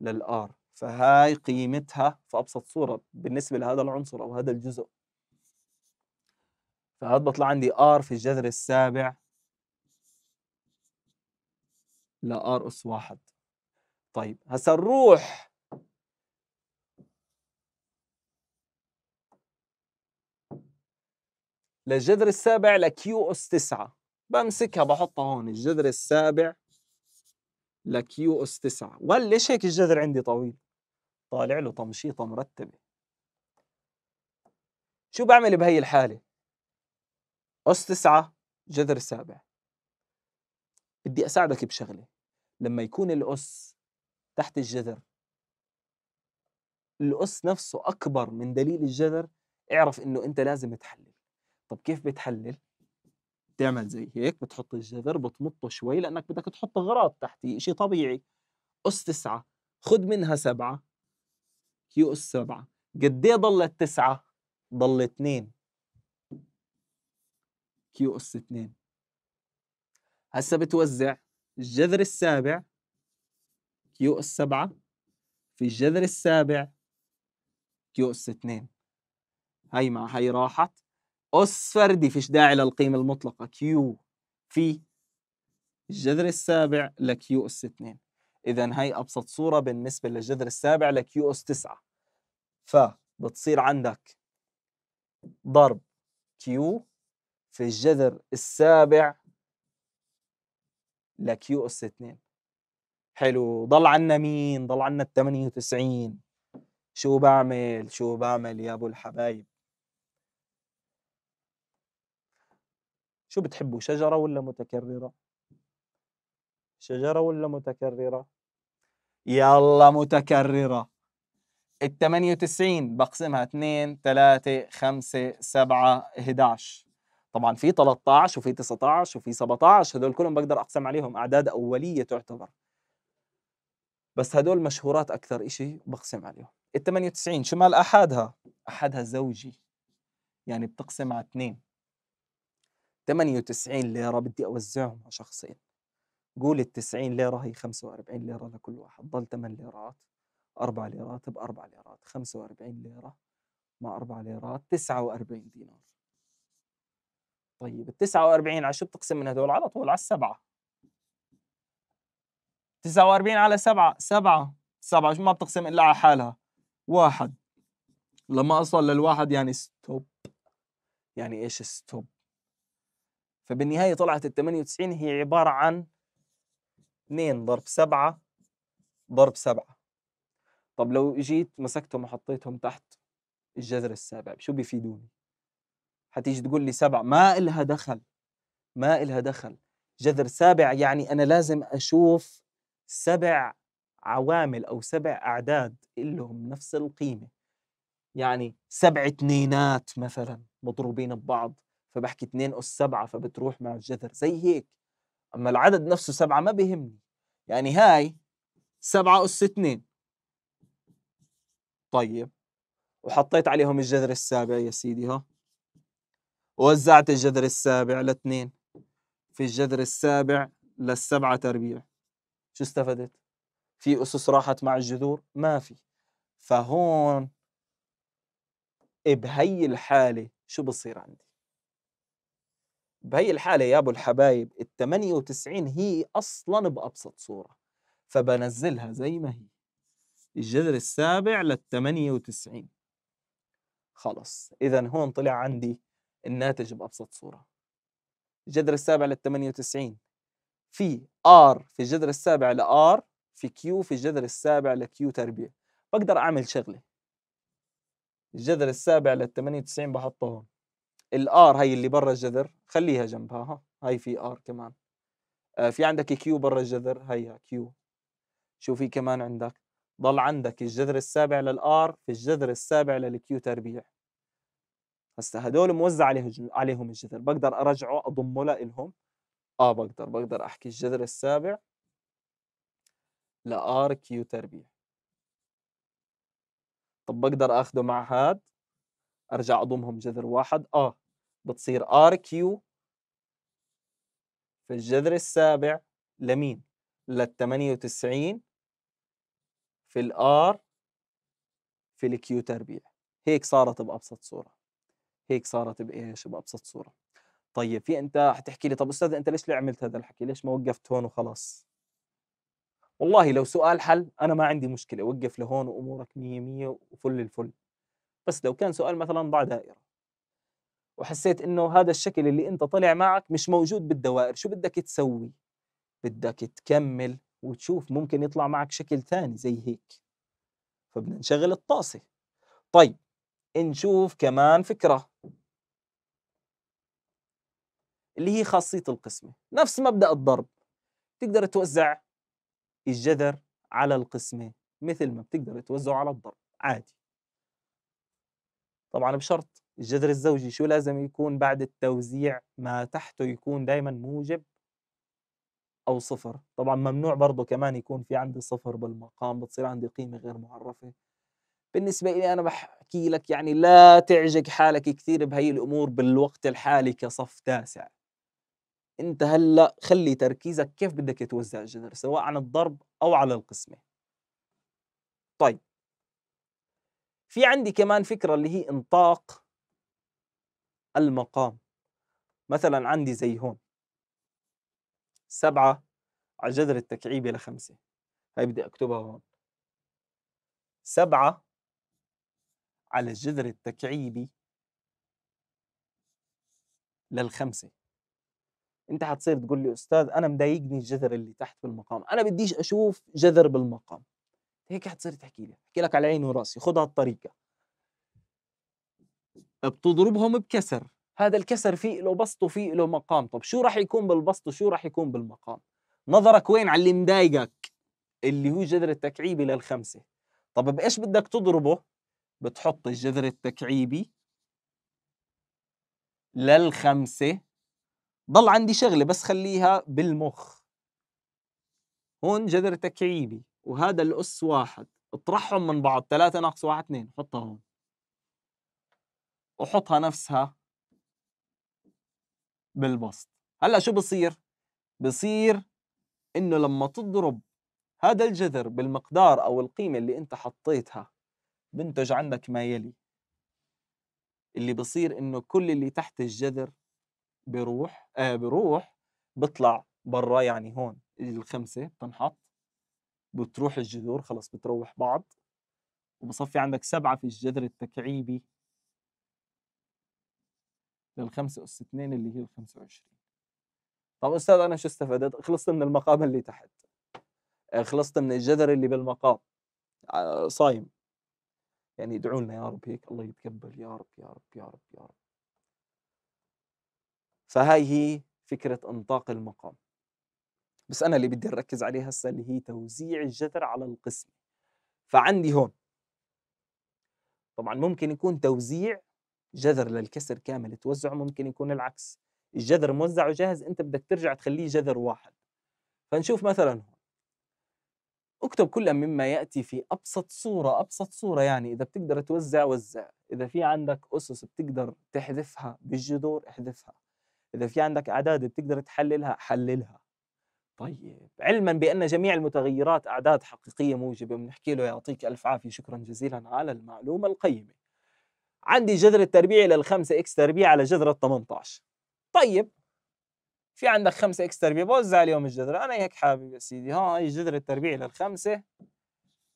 للآر فهاي قيمتها في أبسط صورة بالنسبة لهذا العنصر أو هذا الجزء فهاد بطلع عندي R في الجذر السابع لار اس واحد طيب هسا نروح للجذر السابع لكيو اس 9 بمسكها بحطها هون الجذر السابع لكيو اس 9 وهل ليش هيك الجذر عندي طويل طالع له تمشيطه مرتبه شو بعمل بهي الحاله اس 9 جذر سابع بدي اساعدك بشغله لما يكون الأس تحت الجذر الأس نفسه أكبر من دليل الجذر اعرف إنه أنت لازم تحلل طب كيف بتحلل؟ بتعمل زي هيك بتحط الجذر بتمطه شوي لأنك بدك تحط غراض تحتي شيء طبيعي أس تسعة خد منها سبعة كيو أس سبعة قد ايه ضلت تسعة؟ ضل اثنين كيو أس اثنين هسه بتوزع الجذر السابع كيو اس 7 في الجذر السابع كيو اس 2 هي مع هي راحت أس فردي فيش داعي للقيمة المطلقة كيو في الجذر السابع لكيو أس 2 إذا هي أبسط صورة بالنسبة للجذر السابع لكيو أس 9 فبتصير عندك ضرب كيو في الجذر السابع لكيو اس 2 حلو ضل عنا مين ضل عنا ال 98 شو بعمل شو بعمل يا ابو الحبايب شو بتحبوا شجرة ولا متكررة شجرة ولا متكررة يلا متكررة ال 98 بقسمها 2 3 5 7 11 طبعا في 13 وفي 19 وفي 17 هدول كلهم بقدر اقسم عليهم اعداد اوليه تعتبر بس هدول مشهورات اكثر إشي بقسم عليهم ال 98 شو مال احدها احدها زوجي يعني بتقسم على اثنين 98 ليرة بدي أوزعهم على شخصين قول ال 90 ليرة هي 45 ليرة لكل واحد ضل 8 ليرات 4 ليرات بأربع ليرات 45 ليرة مع 4 ليرات 49 دينار طيب ال 49 على شو بتقسم من هذول؟ على طول على السبعة 49 على سبعة سبعة سبعة شو ما بتقسم الا على حالها واحد لما أصل للواحد يعني ستوب يعني ايش ستوب فبالنهايه طلعت ال 98 هي عباره عن 2 ضرب 7 ضرب 7 طب لو جيت مسكتهم وحطيتهم تحت الجذر السابع شو بيفيدوني حتيجي تقول لي سبع ما إلها دخل ما إلها دخل جذر سابع يعني أنا لازم أشوف سبع عوامل أو سبع أعداد لهم نفس القيمة يعني سبع اثنينات مثلا مضروبين ببعض فبحكي اثنين أس سبعة فبتروح مع الجذر زي هيك أما العدد نفسه سبعة ما بيهمني يعني هاي سبعة أس اثنين طيب وحطيت عليهم الجذر السابع يا سيدي ها وزعت الجذر السابع لاثنين في الجذر السابع للسبعة تربيع شو استفدت؟ في أسس راحت مع الجذور؟ ما في فهون بهي الحالة شو بصير عندي؟ بهي الحالة يا أبو الحبايب ال 98 هي أصلا بأبسط صورة فبنزلها زي ما هي الجذر السابع لل 98 خلص إذا هون طلع عندي الناتج بأبسط صورة الجذر السابع لل 98 في ار في الجذر السابع لار في كيو في الجذر السابع لكيو تربيع بقدر أعمل شغلة الجذر السابع لل 98 بحطه هون الار هي اللي برا الجذر خليها جنبها ها هاي في ار كمان آه في عندك كيو برا الجذر هيها كيو شو في كمان عندك ضل عندك الجذر السابع للار في الجذر السابع للكيو تربيع هسه هدول موزع عليه عليهم الجذر بقدر ارجعه اضمه لهم اه بقدر بقدر احكي الجذر السابع لار كيو تربيع طب بقدر اخده مع هاد ارجع اضمهم جذر واحد اه بتصير ار كيو في الجذر السابع لمين لل 98 في الار في الكيو تربيع هيك صارت بابسط صوره هيك صارت بايش بابسط صوره طيب في انت حتحكي لي طب استاذ انت ليش لي عملت هذا الحكي ليش ما وقفت هون وخلاص والله لو سؤال حل انا ما عندي مشكله وقف لهون وامورك مية مية وفل الفل بس لو كان سؤال مثلا ضع دائره وحسيت انه هذا الشكل اللي انت طلع معك مش موجود بالدوائر شو بدك تسوي بدك تكمل وتشوف ممكن يطلع معك شكل ثاني زي هيك فبدنا نشغل الطاسه طيب نشوف كمان فكره اللي هي خاصية القسمة نفس مبدأ الضرب تقدر توزع الجذر على القسمة مثل ما بتقدر توزعه على الضرب عادي طبعا بشرط الجذر الزوجي شو لازم يكون بعد التوزيع ما تحته يكون دائما موجب أو صفر طبعا ممنوع برضه كمان يكون في عندي صفر بالمقام بتصير عندي قيمة غير معرفة بالنسبة إلي أنا بحكي لك يعني لا تعجق حالك كثير بهي الأمور بالوقت الحالي كصف تاسع انت هلا خلي تركيزك كيف بدك يتوزع الجذر سواء عن الضرب او على القسمه طيب في عندي كمان فكره اللي هي انطاق المقام مثلا عندي زي هون سبعة على جذر التكعيبي لخمسة هاي بدي أكتبها هون سبعة على الجذر التكعيبي للخمسة انت حتصير تقول لي استاذ انا مضايقني الجذر اللي تحت بالمقام انا بديش اشوف جذر بالمقام هيك حتصير تحكي لي احكي لك على عيني وراسي خذ هالطريقه بتضربهم بكسر هذا الكسر فيه له بسط وفيه له مقام طب شو راح يكون بالبسط وشو راح يكون بالمقام نظرك وين على اللي مضايقك اللي هو جذر التكعيبي للخمسه طب بايش بدك تضربه بتحط الجذر التكعيبي للخمسه ضل عندي شغله بس خليها بالمخ هون جذر تكعيبي وهذا الاس واحد اطرحهم من بعض ثلاثة ناقص واحد اثنين حطها هون وحطها نفسها بالبسط هلا شو بصير بصير انه لما تضرب هذا الجذر بالمقدار او القيمه اللي انت حطيتها بنتج عندك ما يلي اللي بصير انه كل اللي تحت الجذر بروح آه بروح بطلع برا يعني هون الخمسه بتنحط بتروح الجذور خلص بتروح بعض وبصفي عندك سبعه في الجذر التكعيبي للخمسه اس اثنين اللي هي ال 25 طب استاذ انا شو استفدت؟ خلصت من المقام اللي تحت آه، خلصت من الجذر اللي بالمقام آه، صايم يعني ادعوا لنا يا رب هيك الله يتقبل يا رب يا رب يا رب يا رب فهاي هي فكرة إنطاق المقام بس أنا اللي بدي أركز عليه هسه اللي هي توزيع الجذر على القسم فعندي هون طبعا ممكن يكون توزيع جذر للكسر كامل توزعه ممكن يكون العكس الجذر موزع وجاهز أنت بدك ترجع تخليه جذر واحد فنشوف مثلا هون اكتب كل مما ياتي في ابسط صوره ابسط صوره يعني اذا بتقدر توزع وزع اذا في عندك اسس بتقدر تحذفها بالجذور احذفها اذا في عندك اعداد بتقدر تحللها حللها طيب علما بان جميع المتغيرات اعداد حقيقيه موجبه بنحكي له يعطيك الف عافيه شكرا جزيلا على المعلومه القيمه عندي جذر التربيعي للخمسة اكس تربيع على جذر ال 18 طيب في عندك خمسة اكس تربيع بوزع اليوم الجذر انا هيك حابب يا سيدي هاي الجذر التربيعي للخمسة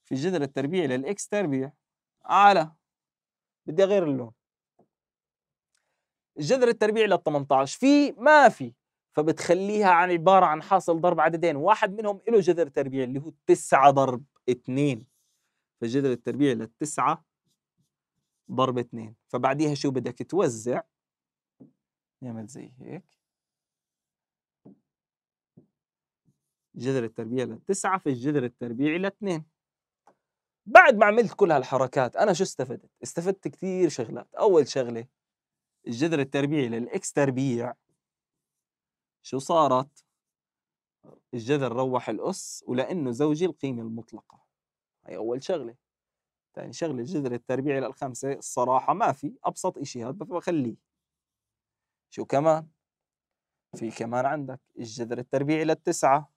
في الجذر التربيعي للاكس تربيع على بدي اغير اللون جذر التربيع لل 18 في ما في فبتخليها عن عباره عن حاصل ضرب عددين واحد منهم له جذر تربيع اللي هو 9 ضرب 2 فجذر التربيع 9 ضرب 2 فبعديها شو بدك توزع نعمل زي هيك جذر التربيع 9 في الجذر التربيعي 2 بعد ما عملت كل هالحركات أنا شو استفدت؟ استفدت كثير شغلات أول شغلة الجذر التربيعي للإكس تربيع شو صارت؟ الجذر روح الأس ولأنه زوجي القيمة المطلقة هي أول شغلة ثاني شغلة الجذر التربيعي للخمسة الصراحة ما في أبسط إشي هذا بخليه شو كمان؟ في كمان عندك الجذر التربيعي للتسعة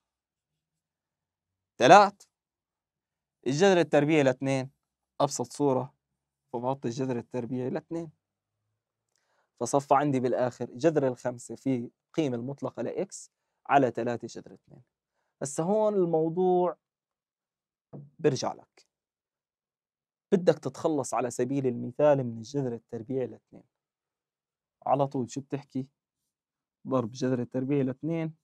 ثلاث الجذر التربيعي لاثنين أبسط صورة فبحط الجذر التربيعي لاثنين فصفى عندي بالآخر جذر الخمسة في القيمة المطلقة لإكس على 3 جذر 2 هسا هون الموضوع برجع لك بدك تتخلص على سبيل المثال من الجذر التربيعي لاثنين على طول شو بتحكي ضرب جذر التربيعي لاثنين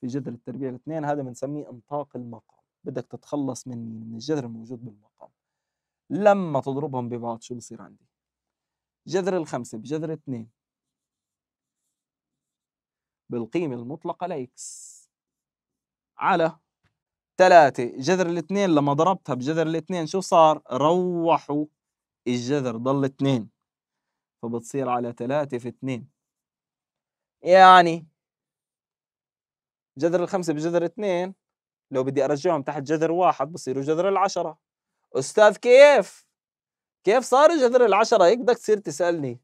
في جذر التربيعي لاثنين هذا بنسميه انطاق المقام بدك تتخلص من مين من الجذر الموجود بالمقام لما تضربهم ببعض شو بصير عندي جذر الخمسة بجذر اثنين بالقيمة المطلقة لإكس على ثلاثة جذر الاثنين لما ضربتها بجذر الاثنين شو صار؟ روحوا الجذر ضل اثنين فبتصير على ثلاثة في اثنين يعني جذر الخمسة بجذر اثنين لو بدي أرجعهم تحت جذر واحد بصيروا جذر العشرة أستاذ كيف؟ كيف صار الجذر العشرة هيك بدك تصير تسألني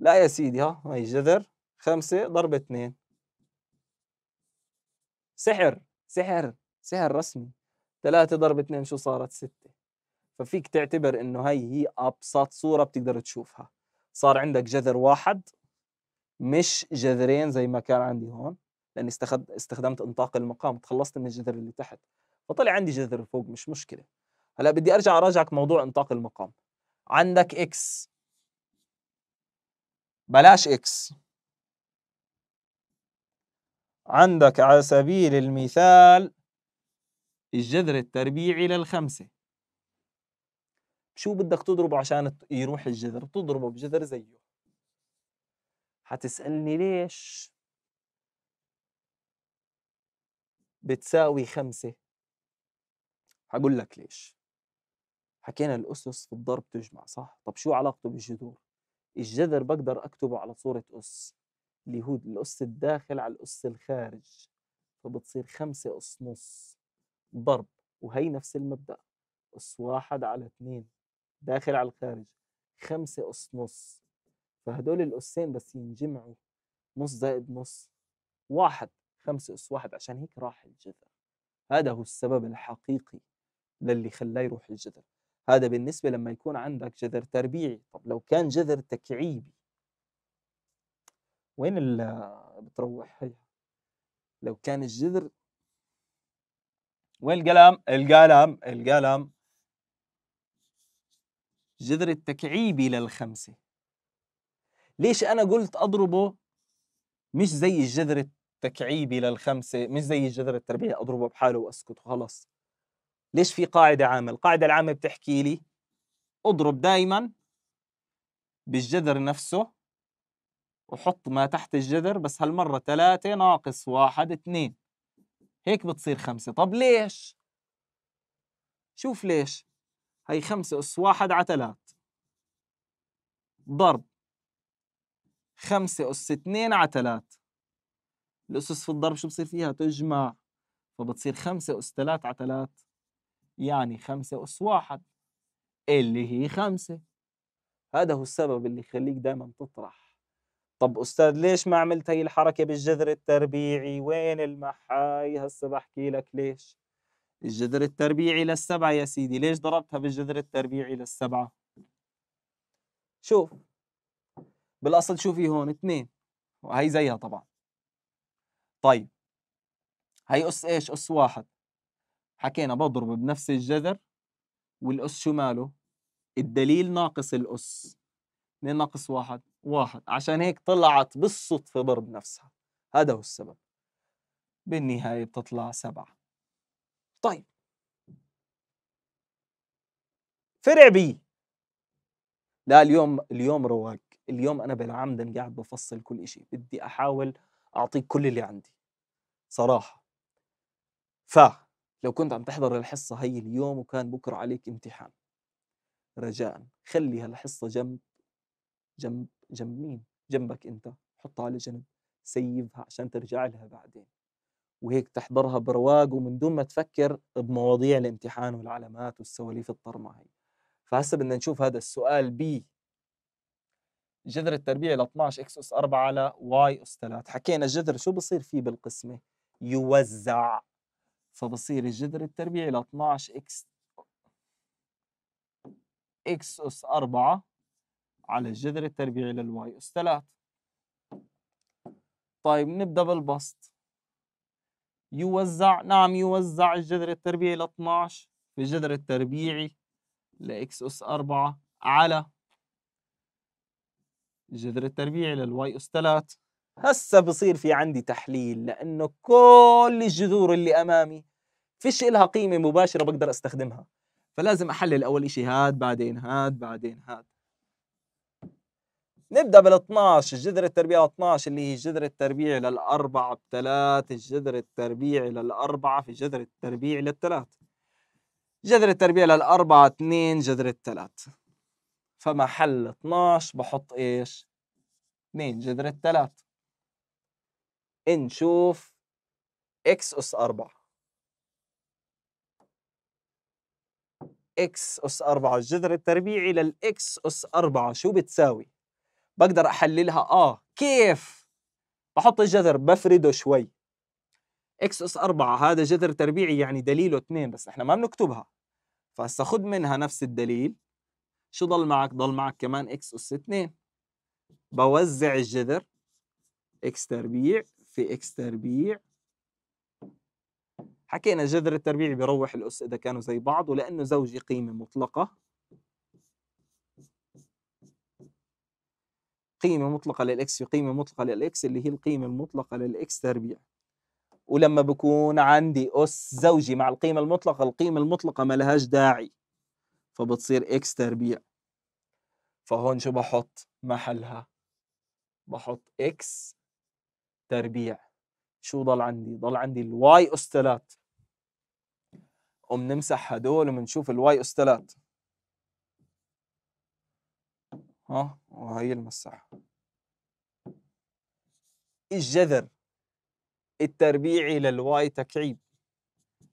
لا يا سيدي ها هي جذر خمسة ضرب اثنين سحر سحر سحر رسمي ثلاثة ضرب اثنين شو صارت ستة ففيك تعتبر انه هي هي ابسط صورة بتقدر تشوفها صار عندك جذر واحد مش جذرين زي ما كان عندي هون لاني استخدمت انطاق المقام تخلصت من الجذر اللي تحت فطلع عندي جذر فوق مش مشكله هلا بدي ارجع اراجعك موضوع انطاق المقام عندك اكس بلاش اكس عندك على سبيل المثال الجذر التربيعي للخمسة شو بدك تضربه عشان يروح الجذر تضربه بجذر زيه حتسألني ليش بتساوي خمسة هقول لك ليش حكينا الأسس في الضرب تجمع صح؟ طب شو علاقته بالجذور؟ الجذر بقدر أكتبه على صورة أس اللي هو الأس الداخل على الأس الخارج فبتصير خمسة أس نص ضرب وهي نفس المبدأ أس واحد على اثنين داخل على الخارج خمسة أس نص فهدول الأسين بس ينجمعوا نص زائد نص واحد خمسة أس واحد عشان هيك راح الجذر هذا هو السبب الحقيقي للي خلاه يروح الجذر هذا بالنسبة لما يكون عندك جذر تربيعي طب لو كان جذر تكعيبي وين اللي بتروح هي لو كان الجذر وين القلم القلم القلم جذر التكعيبي للخمسة ليش أنا قلت أضربه مش زي الجذر التكعيبي للخمسة مش زي الجذر التربيعي أضربه بحاله وأسكت وخلص ليش في قاعدة عامة القاعدة العامة بتحكي لي اضرب دائما بالجذر نفسه وحط ما تحت الجذر بس هالمرة ثلاثة ناقص واحد اثنين هيك بتصير خمسة طب ليش؟ شوف ليش هي خمسة أس واحد على ثلاث ضرب خمسة أس اثنين على ثلاث الأسس في الضرب شو بصير فيها؟ تجمع فبتصير خمسة أس ثلاث على ثلاث يعني خمسة أس واحد اللي هي خمسة هذا هو السبب اللي يخليك دائما تطرح طب أستاذ ليش ما عملت هي الحركة بالجذر التربيعي وين المحاي هسه بحكي لك ليش الجذر التربيعي للسبعة يا سيدي ليش ضربتها بالجذر التربيعي للسبعة شوف بالأصل شو في هون اثنين وهي زيها طبعا طيب هي أس إيش أس واحد حكينا بضرب بنفس الجذر والأس شو ماله؟ الدليل ناقص الأس 2 ناقص واحد واحد عشان هيك طلعت بالصدفة ضرب نفسها هذا هو السبب بالنهاية بتطلع سبعة طيب فرع بي لا اليوم اليوم رواق اليوم أنا بالعمدا قاعد بفصل كل إشي بدي أحاول أعطيك كل اللي عندي صراحة ف لو كنت عم تحضر الحصة هي اليوم وكان بكرة عليك امتحان رجاء خلي هالحصة جنب جنب جنب مين؟ جنبك أنت حطها على جنب سيفها عشان ترجع لها بعدين وهيك تحضرها برواق ومن دون ما تفكر بمواضيع الامتحان والعلامات والسواليف الطرمة هي فهسه بدنا نشوف هذا السؤال بي جذر التربيع ل 12 اكس اس 4 على واي اس 3 حكينا الجذر شو بصير فيه بالقسمه يوزع فبصير الجذر التربيعي ل 12 اكس اكس اس 4 على الجذر التربيعي للواي اس 3 طيب نبدا بالبسط يوزع نعم يوزع الجذر التربيعي ل 12 في الجذر التربيعي لاكس اس 4 على الجذر التربيعي للواي اس 3 هسه بصير في عندي تحليل لانه كل الجذور اللي امامي فيش إلها قيمه مباشره بقدر استخدمها فلازم احلل اول إشي هاد بعدين هاد بعدين هاد نبدا بال 12 الجذر التربيع 12 اللي هي الجذر التربيع للأربعة بثلاث الجذر التربيع للأربعة في جذر التربيع للثلاث جذر التربيع للأربعة 2 جذر الثلاث فمحل 12 بحط إيش 2 جذر الثلاث نشوف اكس أس 4 اكس أس 4 الجذر التربيعي للاكس أس 4 شو بتساوي؟ بقدر أحللها آه كيف؟ بحط الجذر بفرده شوي اكس أس 4 هذا جذر تربيعي يعني دليله 2 بس احنا ما بنكتبها فهسا خد منها نفس الدليل شو ضل معك؟ ضل معك كمان اكس أس 2 بوزع الجذر اكس تربيع في اكس تربيع حكينا جذر التربيع بيروح الأس إذا كانوا زي بعض ولأنه زوجي قيمة مطلقة قيمة مطلقة للإكس في قيمة مطلقة للإكس اللي هي القيمة المطلقة للإكس تربيع ولما بكون عندي أس زوجي مع القيمة المطلقة القيمة المطلقة ما لهاش داعي فبتصير إكس تربيع فهون شو بحط محلها بحط إكس تربيع شو ضل عندي ضل عندي الواي أستلات وبنمسح هدول وبنشوف الواي أستلات ها وهي المساحة الجذر التربيعي للواي تكعيب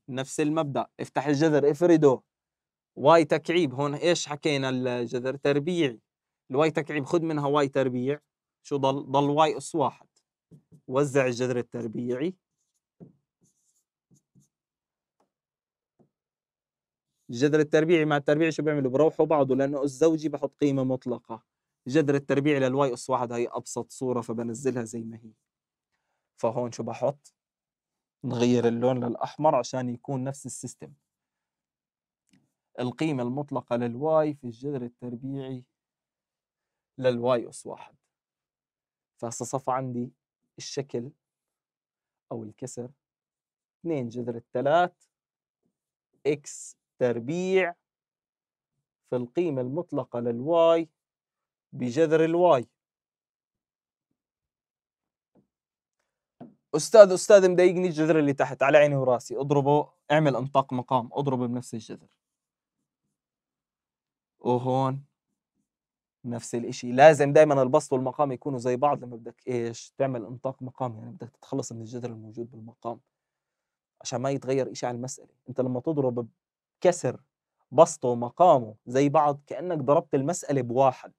نفس المبدا افتح الجذر افرده واي تكعيب هون ايش حكينا الجذر تربيعي الواي تكعيب خذ منها واي تربيع شو ضل ضل واي اس واحد وزع الجذر التربيعي الجذر التربيعي مع التربيعي شو بيعملوا بروحوا بعضه لانه الزوجي بحط قيمه مطلقه الجذر التربيعي للواي اس واحد هي ابسط صوره فبنزلها زي ما هي فهون شو بحط نغير اللون للاحمر عشان يكون نفس السيستم القيمه المطلقه للواي في الجذر التربيعي للواي اس واحد فهسه صفى عندي الشكل أو الكسر 2 جذر الثلاث إكس تربيع في القيمة المطلقة للواي بجذر الواي أستاذ أستاذ مضايقني الجذر اللي تحت على عيني وراسي اضربه اعمل انطاق مقام اضربه بنفس الجذر وهون نفس الإشي لازم دائما البسط والمقام يكونوا زي بعض لما بدك ايش تعمل انطاق مقام يعني بدك تتخلص من الجذر الموجود بالمقام عشان ما يتغير إشي على المسألة انت لما تضرب كسر بسطه ومقامه زي بعض كأنك ضربت المسألة بواحد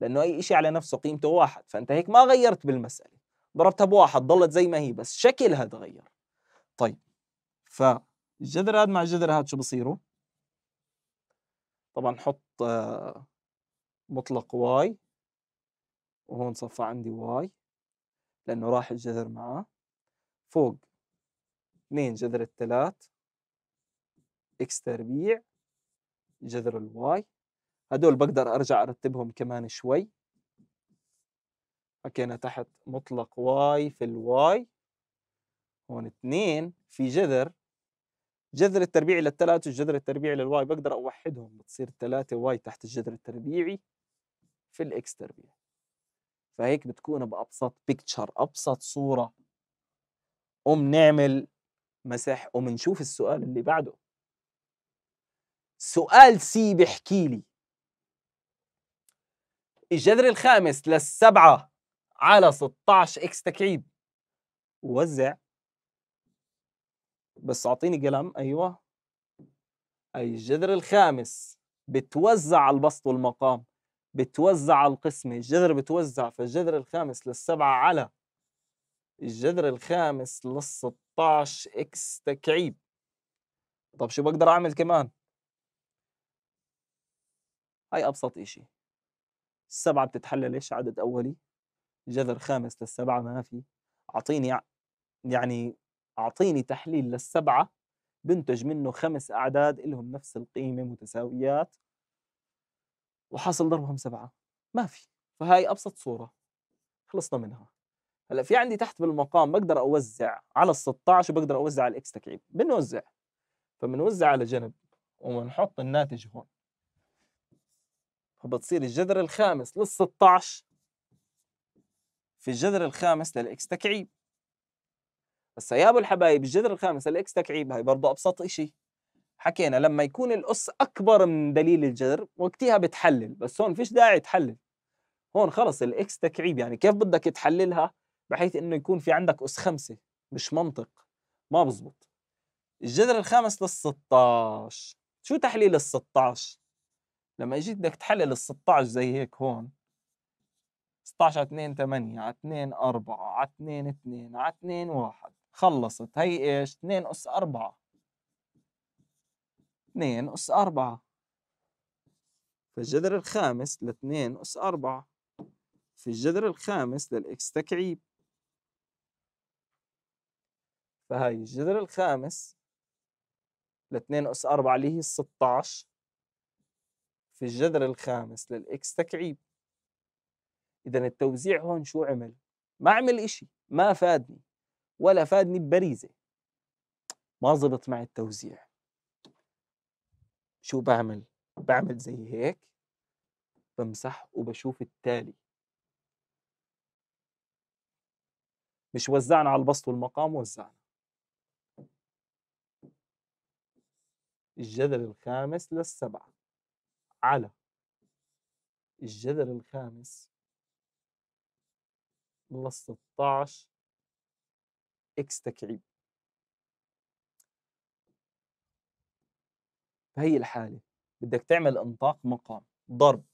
لأنه أي إشي على نفسه قيمته واحد فأنت هيك ما غيرت بالمسألة ضربتها بواحد ضلت زي ما هي بس شكلها تغير طيب فالجذر هذا مع الجذر هذا شو بصيروا طبعا نحط آه مطلق واي وهون صفى عندي واي لأنه راح الجذر معاه فوق اثنين جذر الثلاث اكس تربيع جذر الواي هدول بقدر أرجع أرتبهم كمان شوي حكينا تحت مطلق واي في الواي هون اثنين في جذر جذر التربيعي للثلاث والجذر التربيعي للواي بقدر أوحدهم بتصير ثلاثة واي تحت الجذر التربيعي في الاكس تربيع فهيك بتكون بأبسط بيكتشر أبسط صورة قوم نعمل مسح ومنشوف السؤال اللي بعده سؤال سي بحكي لي الجذر الخامس للسبعة على 16 اكس تكعيب ووزع بس اعطيني قلم ايوه اي الجذر الخامس بتوزع على البسط والمقام بتوزع على القسمة الجذر بتوزع فالجذر الخامس للسبعة على الجذر الخامس للستاش اكس تكعيب طب شو بقدر اعمل كمان هاي ابسط اشي السبعة بتتحلل ايش عدد اولي جذر خامس للسبعة ما في اعطيني يعني اعطيني تحليل للسبعة بنتج منه خمس اعداد لهم نفس القيمة متساويات وحاصل ضربهم سبعه ما في فهاي ابسط صوره خلصنا منها هلا في عندي تحت بالمقام بقدر اوزع على ال 16 وبقدر اوزع على الاكس تكعيب بنوزع فبنوزع على جنب وبنحط الناتج هون فبتصير الجذر الخامس لل 16 في الجذر الخامس للاكس تكعيب هسا يا ابو الحبايب الجذر الخامس للاكس تكعيب هاي برضه ابسط شيء حكينا لما يكون الأس أكبر من دليل الجذر وقتها بتحلل بس هون فيش داعي تحلل هون خلص الإكس تكعيب يعني كيف بدك تحللها بحيث إنه يكون في عندك أس خمسة مش منطق ما بزبط الجذر الخامس لل 16 شو تحليل ال 16 لما اجيت بدك تحلل ال 16 زي هيك هون 16 على 2 8 على 2 4 على 2 2 على 2 1 خلصت هي ايش 2 اس 4 2 أس 4 فالجذر الخامس ل 2 أس 4 في الجذر الخامس للإكس تكعيب فهي الجذر الخامس ل 2 أس 4 اللي هي 16 في الجذر الخامس للإكس تكعيب إذا التوزيع هون شو عمل؟ ما عمل إشي ما فادني ولا فادني ببريزة ما زبط معي التوزيع شو بعمل بعمل زي هيك بمسح وبشوف التالي مش وزعنا على البسط والمقام وزعنا الجذر الخامس للسبعة على الجذر الخامس للستة عشر اكس تكعيب بهي الحاله بدك تعمل انطاق مقام ضرب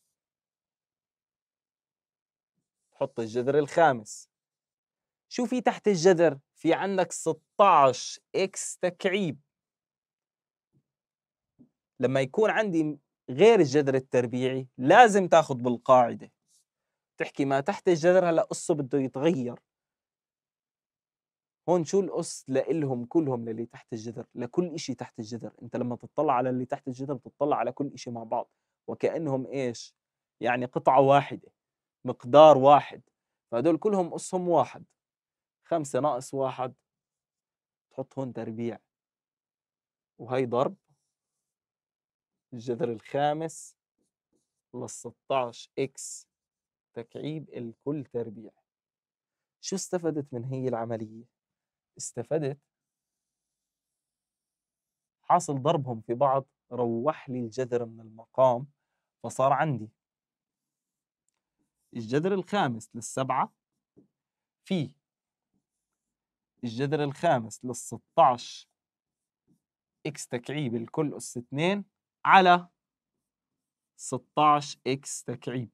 حط الجذر الخامس شو في تحت الجذر في عندك 16 اكس تكعيب لما يكون عندي غير الجذر التربيعي لازم تاخذ بالقاعده تحكي ما تحت الجذر هلا قصه بده يتغير هون شو القص لإلهم كلهم للي تحت الجذر لكل إشي تحت الجذر أنت لما تطلع على اللي تحت الجذر تطلع على كل إشي مع بعض وكأنهم إيش يعني قطعة واحدة مقدار واحد فهدول كلهم قصهم واحد خمسة ناقص واحد تحط هون تربيع وهي ضرب الجذر الخامس للستعش 16 اكس تكعيب الكل تربيع شو استفدت من هي العملية؟ استفدت حاصل ضربهم في بعض روح لي الجذر من المقام فصار عندي الجذر الخامس للسبعة في الجذر الخامس للستاش اكس تكعيب الكل أس 2 على 16 اكس تكعيب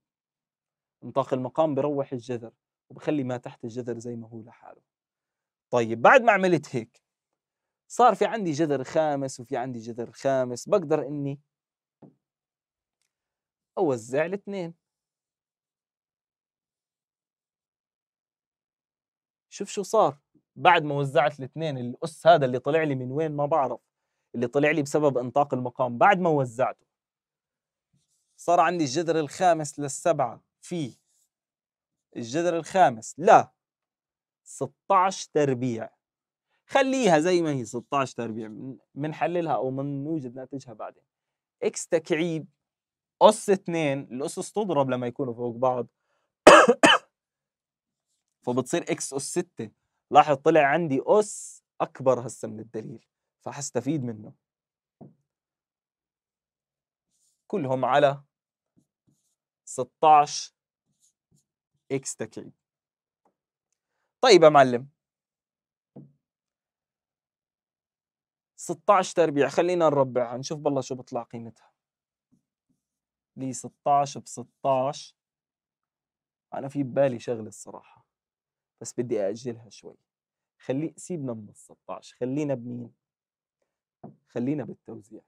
نطاق المقام بروح الجذر وبخلي ما تحت الجذر زي ما هو لحاله طيب بعد ما عملت هيك صار في عندي جذر خامس وفي عندي جذر خامس بقدر اني اوزع الاثنين شوف شو صار بعد ما وزعت الاثنين الاس هذا اللي طلع لي من وين ما بعرف اللي طلع لي بسبب انطاق المقام بعد ما وزعته صار عندي الجذر الخامس للسبعه في الجذر الخامس لا 16 تربيع خليها زي ما هي 16 تربيع بنحللها او بنوجد ناتجها بعدين اكس تكعيب اس 2 الاسس تضرب لما يكونوا فوق بعض فبتصير اكس اس 6 لاحظ طلع عندي اس اكبر هسه من الدليل فحستفيد منه كلهم على 16 اكس تكعيب طيب يا معلم 16 تربيع خلينا نربعها نشوف بالله شو بطلع قيمتها لي 16 ب 16 انا في ببالي شغله الصراحه بس بدي اجلها شوي خلي سيبنا من ال 16 خلينا بمين خلينا بالتوزيع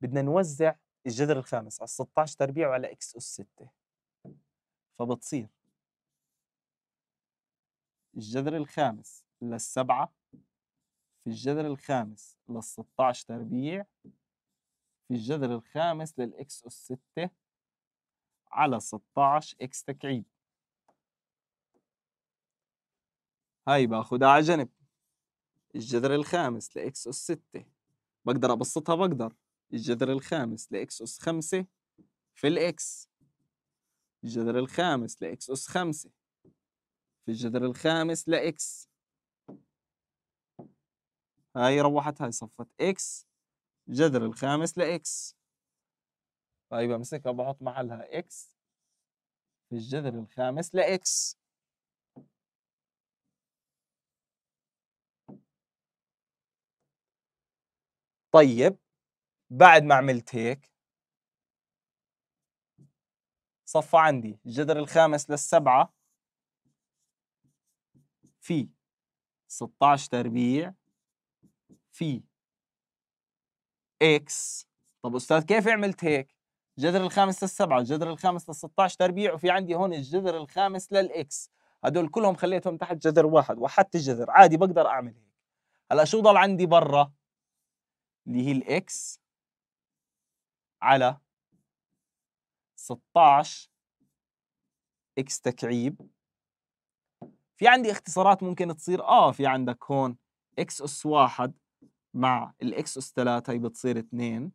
بدنا نوزع الجذر الخامس على 16 تربيع وعلى اكس اس 6 فبتصير الجذر الخامس للسبعة في الجذر الخامس 16 تربيع في الجذر الخامس للإكس أس ستة على 16 إكس تكعيب هاي باخدها على جنب الجذر الخامس لإكس أس ستة بقدر أبسطها بقدر الجذر الخامس لإكس أس خمسة في الإكس الجذر الخامس لإكس أس خمسة في الجذر الخامس لإكس هاي روحت هاي صفت إكس جذر الخامس لإكس طيب بمسكها بحط محلها إكس في الجذر الخامس لإكس طيب بعد ما عملت هيك صفى عندي الجذر الخامس للسبعة في 16 تربيع في اكس طب استاذ كيف عملت هيك؟ الجذر الخامس للسبعة، الجذر الخامس لل16 تربيع وفي عندي هون الجذر الخامس للاكس، هدول كلهم خليتهم تحت جذر واحد، وحدت الجذر، عادي بقدر اعمل هيك. هلا شو ضل عندي برا؟ اللي هي الاكس على 16 اكس تكعيب في عندي اختصارات ممكن تصير اه في عندك هون اكس اس واحد مع الاكس اس 3 هي بتصير 2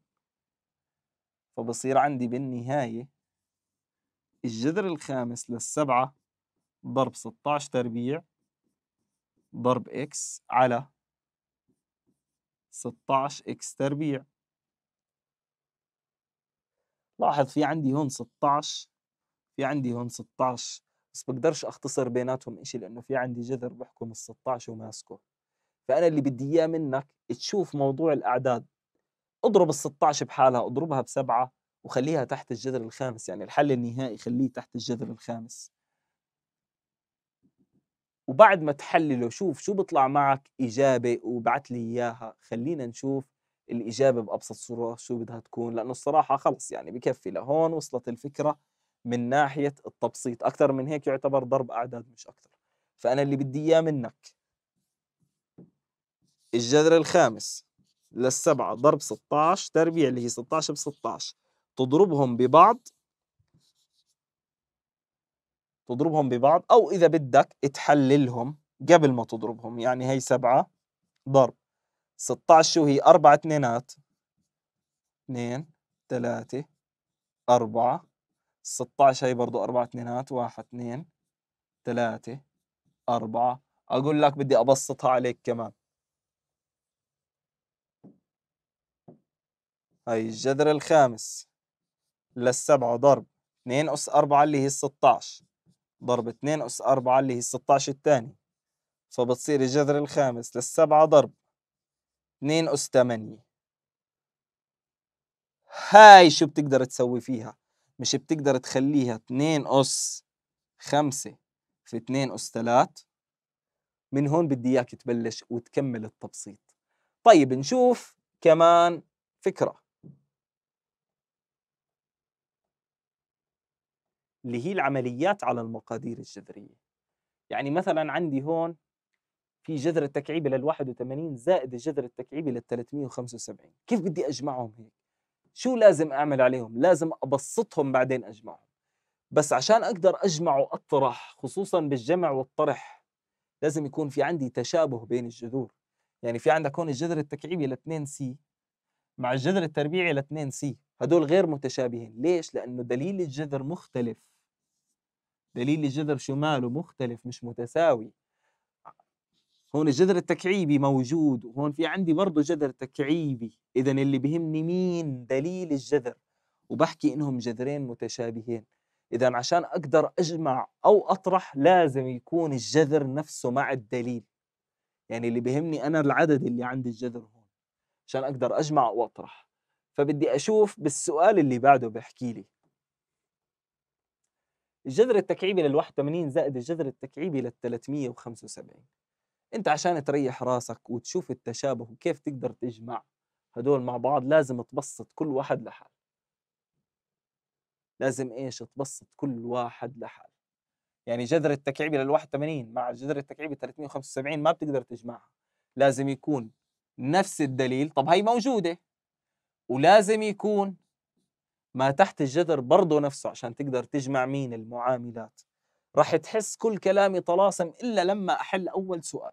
فبصير عندي بالنهاية الجذر الخامس للسبعة ضرب 16 تربيع ضرب اكس على 16 اكس تربيع لاحظ في عندي هون 16 في عندي هون 16 بس بقدرش اختصر بيناتهم شيء لانه في عندي جذر بحكم ال 16 وماسكه فانا اللي بدي اياه منك تشوف موضوع الاعداد اضرب ال 16 بحالها اضربها بسبعه وخليها تحت الجذر الخامس يعني الحل النهائي خليه تحت الجذر الخامس وبعد ما تحلله شوف شو بيطلع معك إجابة وبعت لي إياها خلينا نشوف الإجابة بأبسط صورة شو بدها تكون لأنه الصراحة خلص يعني بكفي لهون وصلت الفكرة من ناحيه التبسيط اكثر من هيك يعتبر ضرب اعداد مش اكثر فانا اللي بدي اياه منك الجذر الخامس للسبعة ضرب 16 تربيع اللي هي 16 ب 16 تضربهم ببعض تضربهم ببعض أو إذا بدك تحللهم قبل ما تضربهم يعني هي سبعة ضرب 16 شو هي أربعة اثنينات اثنين ثلاثة أربعة 16 هي برضه اربع اثنينات 1 2 3 4 اقول لك بدي ابسطها عليك كمان هاي الجذر الخامس للسبعة ضرب 2 أس 4 اللي هي 16 ضرب 2 أس 4 اللي هي 16 الثاني فبتصير الجذر الخامس للسبعة ضرب 2 أس 8 هاي شو بتقدر تسوي فيها مش بتقدر تخليها 2 أس 5 في 2 أس 3 من هون بدي إياك تبلش وتكمل التبسيط طيب نشوف كمان فكرة اللي هي العمليات على المقادير الجذرية يعني مثلا عندي هون في جذر التكعيبي لل 81 زائد الجذر التكعيبي لل 375 كيف بدي أجمعهم هيك شو لازم اعمل عليهم لازم ابسطهم بعدين اجمعهم بس عشان اقدر اجمع واطرح خصوصا بالجمع والطرح لازم يكون في عندي تشابه بين الجذور يعني في عندك هون الجذر التكعيبي ل 2 سي مع الجذر التربيعي ل 2 سي هدول غير متشابهين ليش لانه دليل الجذر مختلف دليل الجذر شماله مختلف مش متساوي هون الجذر التكعيبي موجود وهون في عندي برضه جذر تكعيبي اذا اللي بهمني مين دليل الجذر وبحكي انهم جذرين متشابهين اذا عشان اقدر اجمع او اطرح لازم يكون الجذر نفسه مع الدليل يعني اللي بهمني انا العدد اللي عند الجذر هون عشان اقدر اجمع واطرح فبدي اشوف بالسؤال اللي بعده بحكي لي الجذر التكعيبي لل 81 زائد الجذر التكعيبي لل 375 انت عشان تريح راسك وتشوف التشابه وكيف تقدر تجمع هدول مع بعض لازم تبسط كل واحد لحال لازم ايش تبسط كل واحد لحال يعني جذر التكعيبي لل 81 مع جذر التكعيبي 375 ما بتقدر تجمعها لازم يكون نفس الدليل طب هي موجوده ولازم يكون ما تحت الجذر برضه نفسه عشان تقدر تجمع مين المعاملات راح تحس كل كلامي طلاسم إلا لما أحل أول سؤال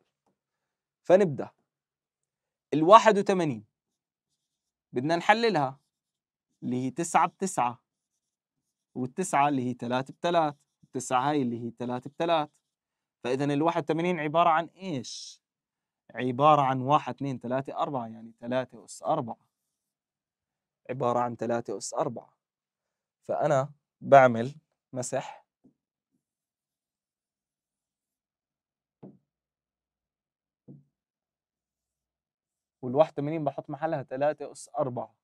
فنبدأ الواحد وثمانين بدنا نحللها اللي هي تسعة بتسعة والتسعة اللي هي ثلاثة بثلاث 9 هاي اللي هي ثلاثة بثلاث فإذا الواحد وثمانين عبارة عن إيش؟ عبارة عن واحد اثنين ثلاثة أربعة يعني ثلاثة أس أربعة عبارة عن ثلاثة أس أربعة فأنا بعمل مسح وال 81 بحط محلها 3 اس 4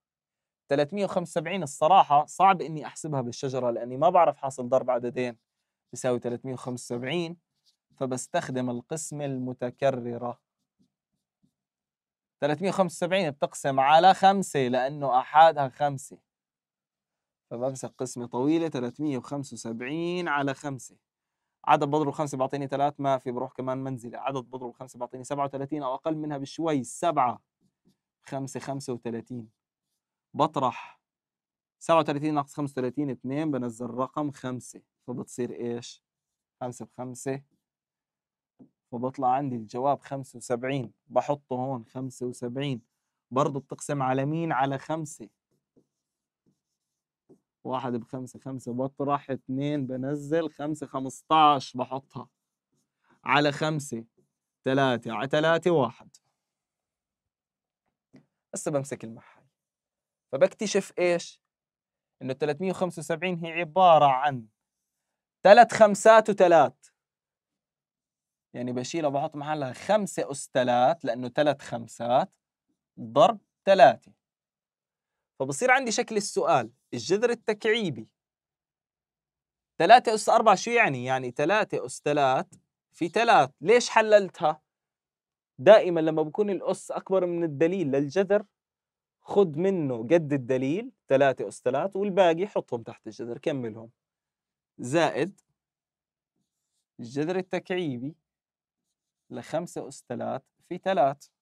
375 الصراحة صعب إني أحسبها بالشجرة لأني ما بعرف حاصل ضرب عددين بيساوي 375 فبستخدم القسمة المتكررة 375 بتقسم على 5 لأنه أحادها 5 فبمسك قسمة طويلة 375 على 5 عدد بضرب الخمسة بيعطيني 3 ما في بروح كمان منزلة عدد بضرب الخمسة بيعطيني 37 أو أقل منها بشوي 7 5 35 بطرح 37 ناقص 35 2 بنزل رقم 5 فبتصير إيش 5 بخمسة فبطلع عندي الجواب 75 بحطه هون 75 برضه بتقسم على مين على 5 واحد بخمسة خمسة بطرح اتنين بنزل خمسة خمستاش بحطها على خمسة ثلاثة على ثلاثة واحد هسه بمسك المحل فبكتشف ايش؟ انه 375 هي عبارة عن ثلاث خمسات وثلاث يعني بشيلها بحط محلها خمسة أس ثلاث لأنه ثلاث خمسات ضرب ثلاثة فبصير عندي شكل السؤال الجذر التكعيبي 3 أس 4 شو يعني؟ يعني 3 أس 3 في 3 ليش حللتها؟ دائما لما بكون الأس أكبر من الدليل للجذر خد منه قد الدليل 3 أس 3 والباقي حطهم تحت الجذر كملهم زائد الجذر التكعيبي لخمسة أس 3 في 3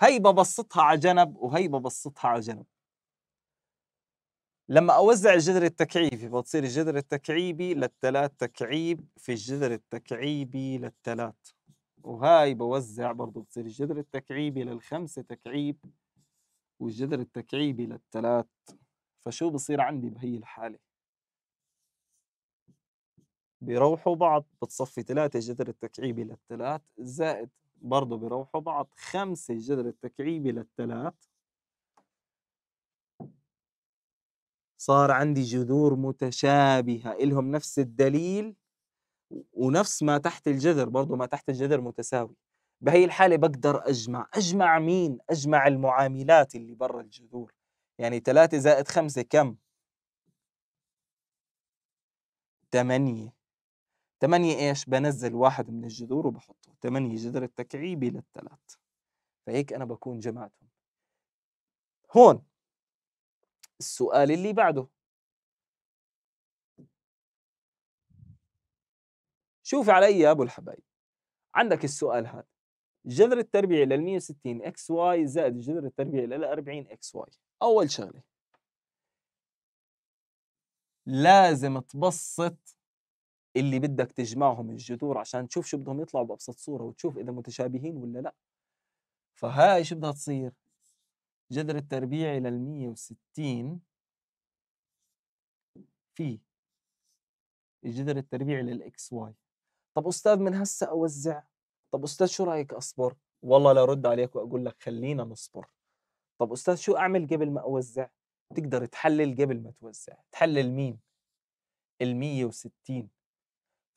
هي ببسطها على جنب وهي ببسطها على جنب لما اوزع الجذر التكعيبي بتصير الجذر التكعيبي للثلاث تكعيب في الجذر التكعيبي للثلاث وهاي بوزع برضه بتصير الجذر التكعيبي للخمسة تكعيب والجذر التكعيبي للثلاث فشو بصير عندي بهي الحالة بيروحوا بعض بتصفي ثلاثة جذر التكعيبي للثلاث زائد برضه بيروحوا بعض خمسة الجذر التكعيبي للثلاث صار عندي جذور متشابهة إلهم نفس الدليل ونفس ما تحت الجذر برضه ما تحت الجذر متساوي بهي الحالة بقدر أجمع أجمع مين؟ أجمع المعاملات اللي برا الجذور يعني ثلاثة زائد خمسة كم؟ ثمانية تمانية ايش بنزل واحد من الجذور وبحطه تمانية جذر التكعيبي للثلاث فهيك انا بكون جمعتهم هون السؤال اللي بعده شوف علي يا ابو الحبايب عندك السؤال هذا الجذر التربيعي لل 160 اكس واي زائد الجذر التربيعي لل 40 اكس واي اول شغله لازم تبسط اللي بدك تجمعهم الجذور عشان تشوف شو بدهم يطلعوا بابسط صوره وتشوف اذا متشابهين ولا لا فهاي شو بدها تصير جذر التربيعي لل 160 في الجذر التربيعي للاكس واي طب استاذ من هسه اوزع طب استاذ شو رايك اصبر والله لا رد عليك واقول لك خلينا نصبر طب استاذ شو اعمل قبل ما اوزع تقدر تحلل قبل ما توزع تحلل مين ال 160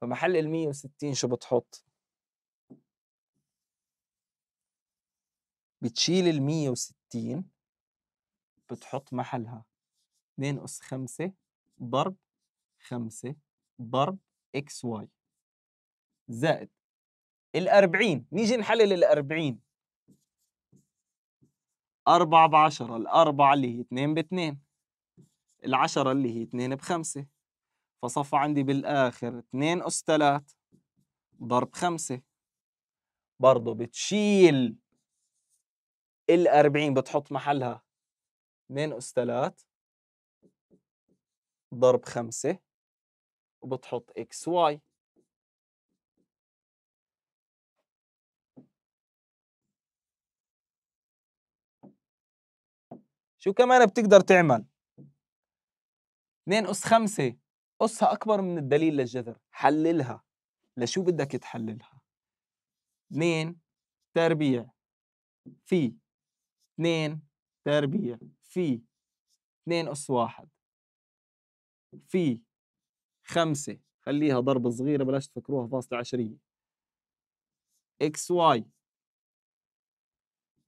فمحل ال 160 شو بتحط؟ بتشيل ال 160 بتحط محلها 2 أس 5 ضرب 5 ضرب اكس واي زائد ال 40 نيجي نحلل ال 40 4 ب 10 ال 4 اللي هي 2 ب 2 ال 10 اللي هي 2 ب 5 فصفى عندي بالآخر 2 أس 3 ضرب 5 برضه بتشيل ال 40 بتحط محلها 2 أس 3 ضرب 5 وبتحط اكس واي شو كمان بتقدر تعمل 2 أس 5 قصها أكبر من الدليل للجذر حللها لشو بدك تحللها اثنين تربيع في اثنين تربيع في اثنين أس واحد في خمسة خليها ضربة صغيرة بلاش تفكروها فاصلة عشرية اكس واي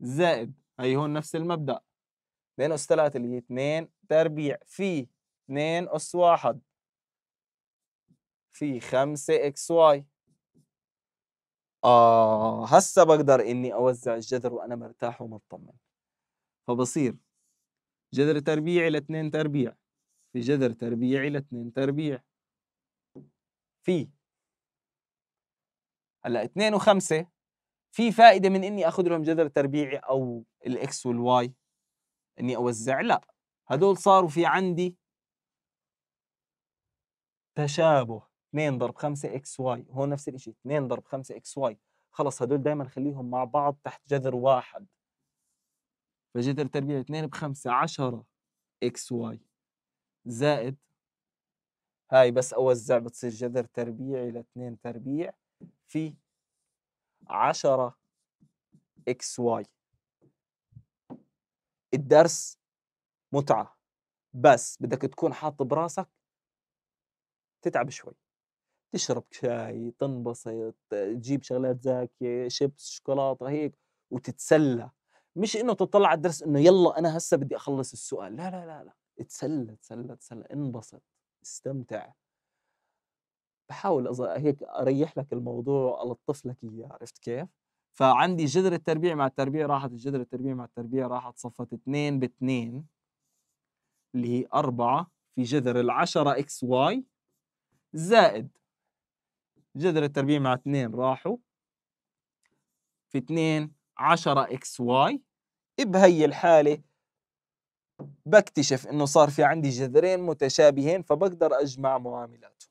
زائد هي هون نفس المبدأ اثنين أس ثلاثة اللي هي اثنين تربيع في اثنين أس واحد في 5 اكس واي آه هسه بقدر إني أوزع الجذر وأنا مرتاح ومطمن فبصير جذر تربيعي لاثنين تربيع في جذر تربيعي لاثنين تربيع في هلا اثنين وخمسة في فائدة من إني أخذ لهم جذر تربيعي أو الإكس والواي إني أوزع لا هدول صاروا في عندي تشابه 2 ضرب 5 اكس واي هون نفس الشيء 2 ضرب 5 اكس واي خلص هدول دائما خليهم مع بعض تحت جذر واحد فجذر تربيع 2 ب 5 10 اكس واي زائد هاي بس اوزع بتصير جذر تربيعي ل 2 تربيع في 10 اكس واي الدرس متعه بس بدك تكون حاط براسك تتعب شوي تشرب شاي تنبسط تجيب شغلات زاكيه شيبس شوكولاته هيك وتتسلى مش انه تطلع على الدرس انه يلا انا هسه بدي اخلص السؤال لا لا لا لا اتسلى اتسلى اتسلى انبسط استمتع بحاول هيك اريح لك الموضوع الطف لك اياه عرفت كيف؟ فعندي جذر التربيع مع التربيع راحت الجذر التربيع مع التربيع راحت صفت اثنين باثنين اللي هي أربعة في جذر العشرة اكس واي زائد جذر التربيع مع 2 راحوا في 2 10 اكس واي بهي الحالة بكتشف انه صار في عندي جذرين متشابهين فبقدر اجمع معاملاتهم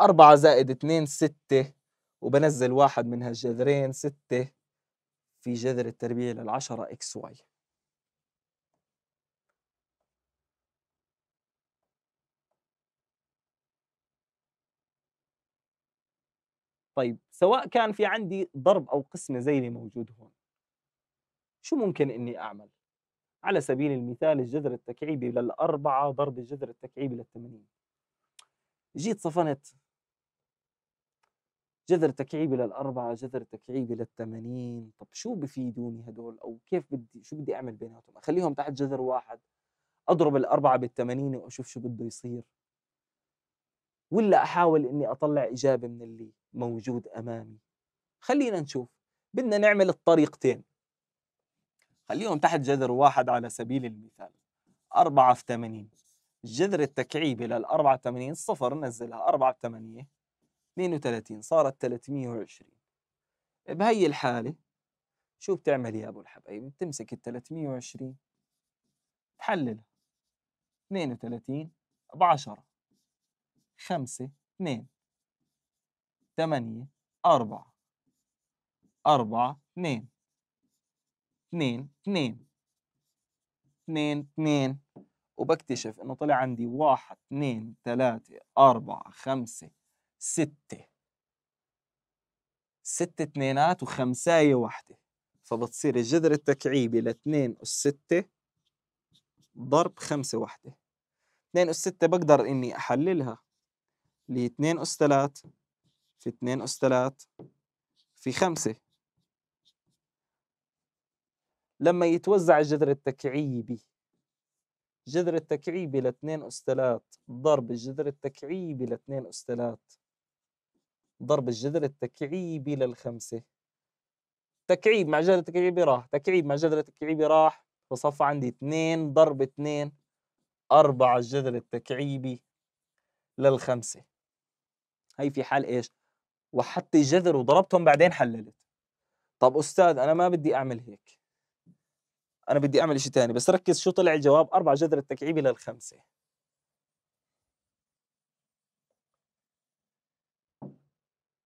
4 زائد 2 6 وبنزل واحد من هالجذرين 6 في جذر التربيع للعشرة اكس واي طيب سواء كان في عندي ضرب أو قسمة زي اللي موجود هون شو ممكن إني أعمل؟ على سبيل المثال الجذر التكعيبي للأربعة ضرب الجذر التكعيبي للثمانين جيت صفنت جذر تكعيبي للأربعة جذر تكعيبي للثمانين طب شو بفيدوني هدول أو كيف بدي شو بدي أعمل بيناتهم أخليهم تحت جذر واحد أضرب الأربعة بالثمانين وأشوف شو بده يصير ولا أحاول إني أطلع إجابة من اللي موجود امامي خلينا نشوف بدنا نعمل الطريقتين خليهم تحت جذر واحد على سبيل المثال 4 في 80 جذر التكعيبي لل 4 في صفر نزلها 4 في 8 32 صارت 320 بهي الحالة شو بتعمل يا أبو الحبايب بتمسك ال 320 تحللها 32 ب 10 5 2 8 أربعة أربعة اثنين اثنين اثنين اثنين 2 وبكتشف إنه طلع عندي واحد اثنين ثلاثة أربعة خمسة ستة ستة اثنينات وخمساية واحدة فبتصير الجذر التكعيبي أس 6 ضرب خمسة واحدة 2 أس ستة بقدر إني أحللها 2 أس 3 في 2 أس 3 في 5 لما يتوزع الجذر التكعيبي جذر التكعيبي ل 2 أس 3 ضرب الجذر التكعيبي ل 2 أس 3 ضرب الجذر التكعيبي لل 5 تكعيب مع جذر التكعيبي راح تكعيب مع جذر التكعيبي راح فصفى عندي 2 ضرب 2 4 الجذر التكعيبي لل 5 هي في حال ايش؟ وحتى الجذر وضربتهم بعدين حللت طب استاذ انا ما بدي اعمل هيك انا بدي اعمل شيء ثاني بس ركز شو طلع الجواب اربع جذر التكعيبي للخمسه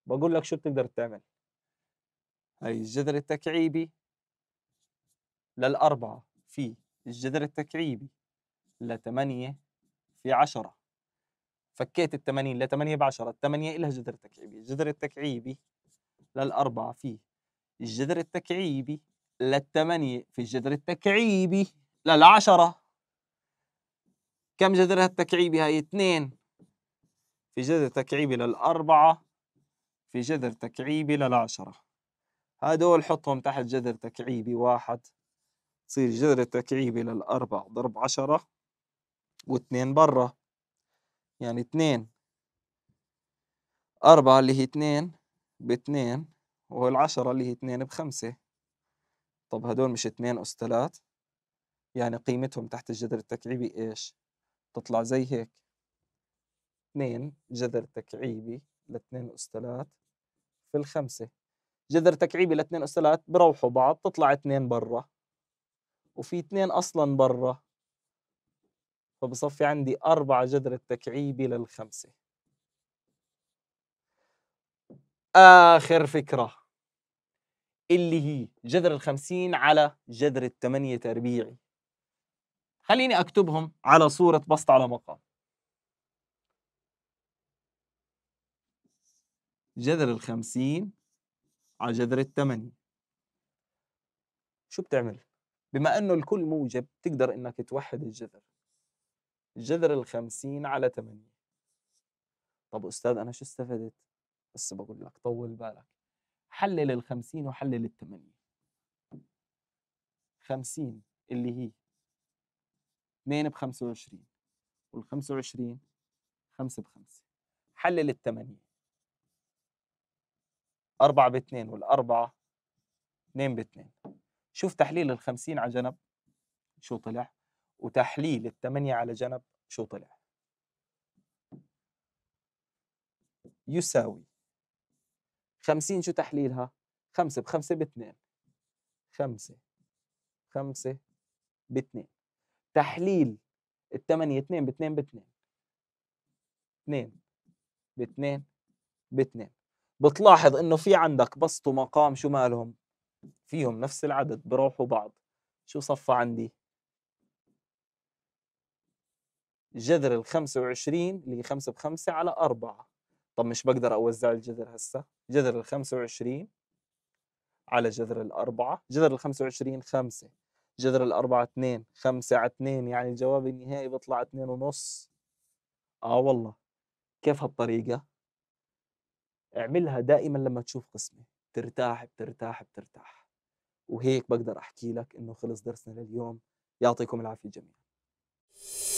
بقول لك شو بتقدر تعمل هاي الجذر التكعيبي للأربعة في الجذر التكعيبي لثمانية في عشرة فكيت ال 80 ل 8 ب 10 8 لها جذر تكعيبي الجذر التكعيبي للأربعة فيه الجذر التكعيبي 8 في الجذر التكعيبي للعشرة كم جذرها التكعيبي هاي 2 في جذر تكعيبي للأربعة في جذر تكعيبي للعشرة هدول حطهم تحت جذر تكعيبي واحد تصير جذر التكعيبي للأربعة ضرب عشرة واثنين برا يعني اتنين أربعة اللي هي اتنين باتنين وهو العشرة اللي هي اتنين بخمسة طب هدول مش اتنين أس تلات يعني قيمتهم تحت الجذر التكعيبي إيش تطلع زي هيك اتنين جذر تكعيبي لاتنين أس تلات في الخمسة جذر تكعيبي لاتنين أس تلات بروحوا بعض تطلع اتنين برا وفي اتنين أصلا برا فبصفي عندي أربعة جذر التكعيبي للخمسة آخر فكرة اللي هي جذر الخمسين على جذر الثمانية تربيعي خليني أكتبهم على صورة بسط على مقام جذر الخمسين على جذر الثمانية شو بتعمل؟ بما أنه الكل موجب تقدر أنك توحد الجذر جذر ال 50 على 8 طب أستاذ أنا شو استفدت؟ بس بقول لك طول بالك حلل ال 50 وحلل ال 8 50 اللي هي 2 ب 25 وال 25 5 ب 5 حلل ال 8 4 ب 2 وال 4 2 ب 2 شوف تحليل ال 50 على جنب شو طلع؟ وتحليل الثمانية على جنب شو طلع يساوي خمسين شو تحليلها خمسة بخمسة باثنين خمسة خمسة باثنين تحليل الثمانية اثنين باثنين باثنين اثنين باثنين باثنين بتلاحظ انه في عندك بسط ومقام شو مالهم فيهم نفس العدد بروحوا بعض شو صفى عندي جذر ال 25 اللي هي 5 ب 5 على 4 طب مش بقدر اوزع الجذر هسه جذر ال 25 على جذر الأربعة جذر ال 25 5 جذر الأربعة 2 5 على 2 يعني الجواب النهائي بيطلع 2 ونص آه والله كيف هالطريقة؟ اعملها دائما لما تشوف قسمة بترتاح بترتاح بترتاح وهيك بقدر أحكي لك إنه خلص درسنا لليوم يعطيكم العافية جميعا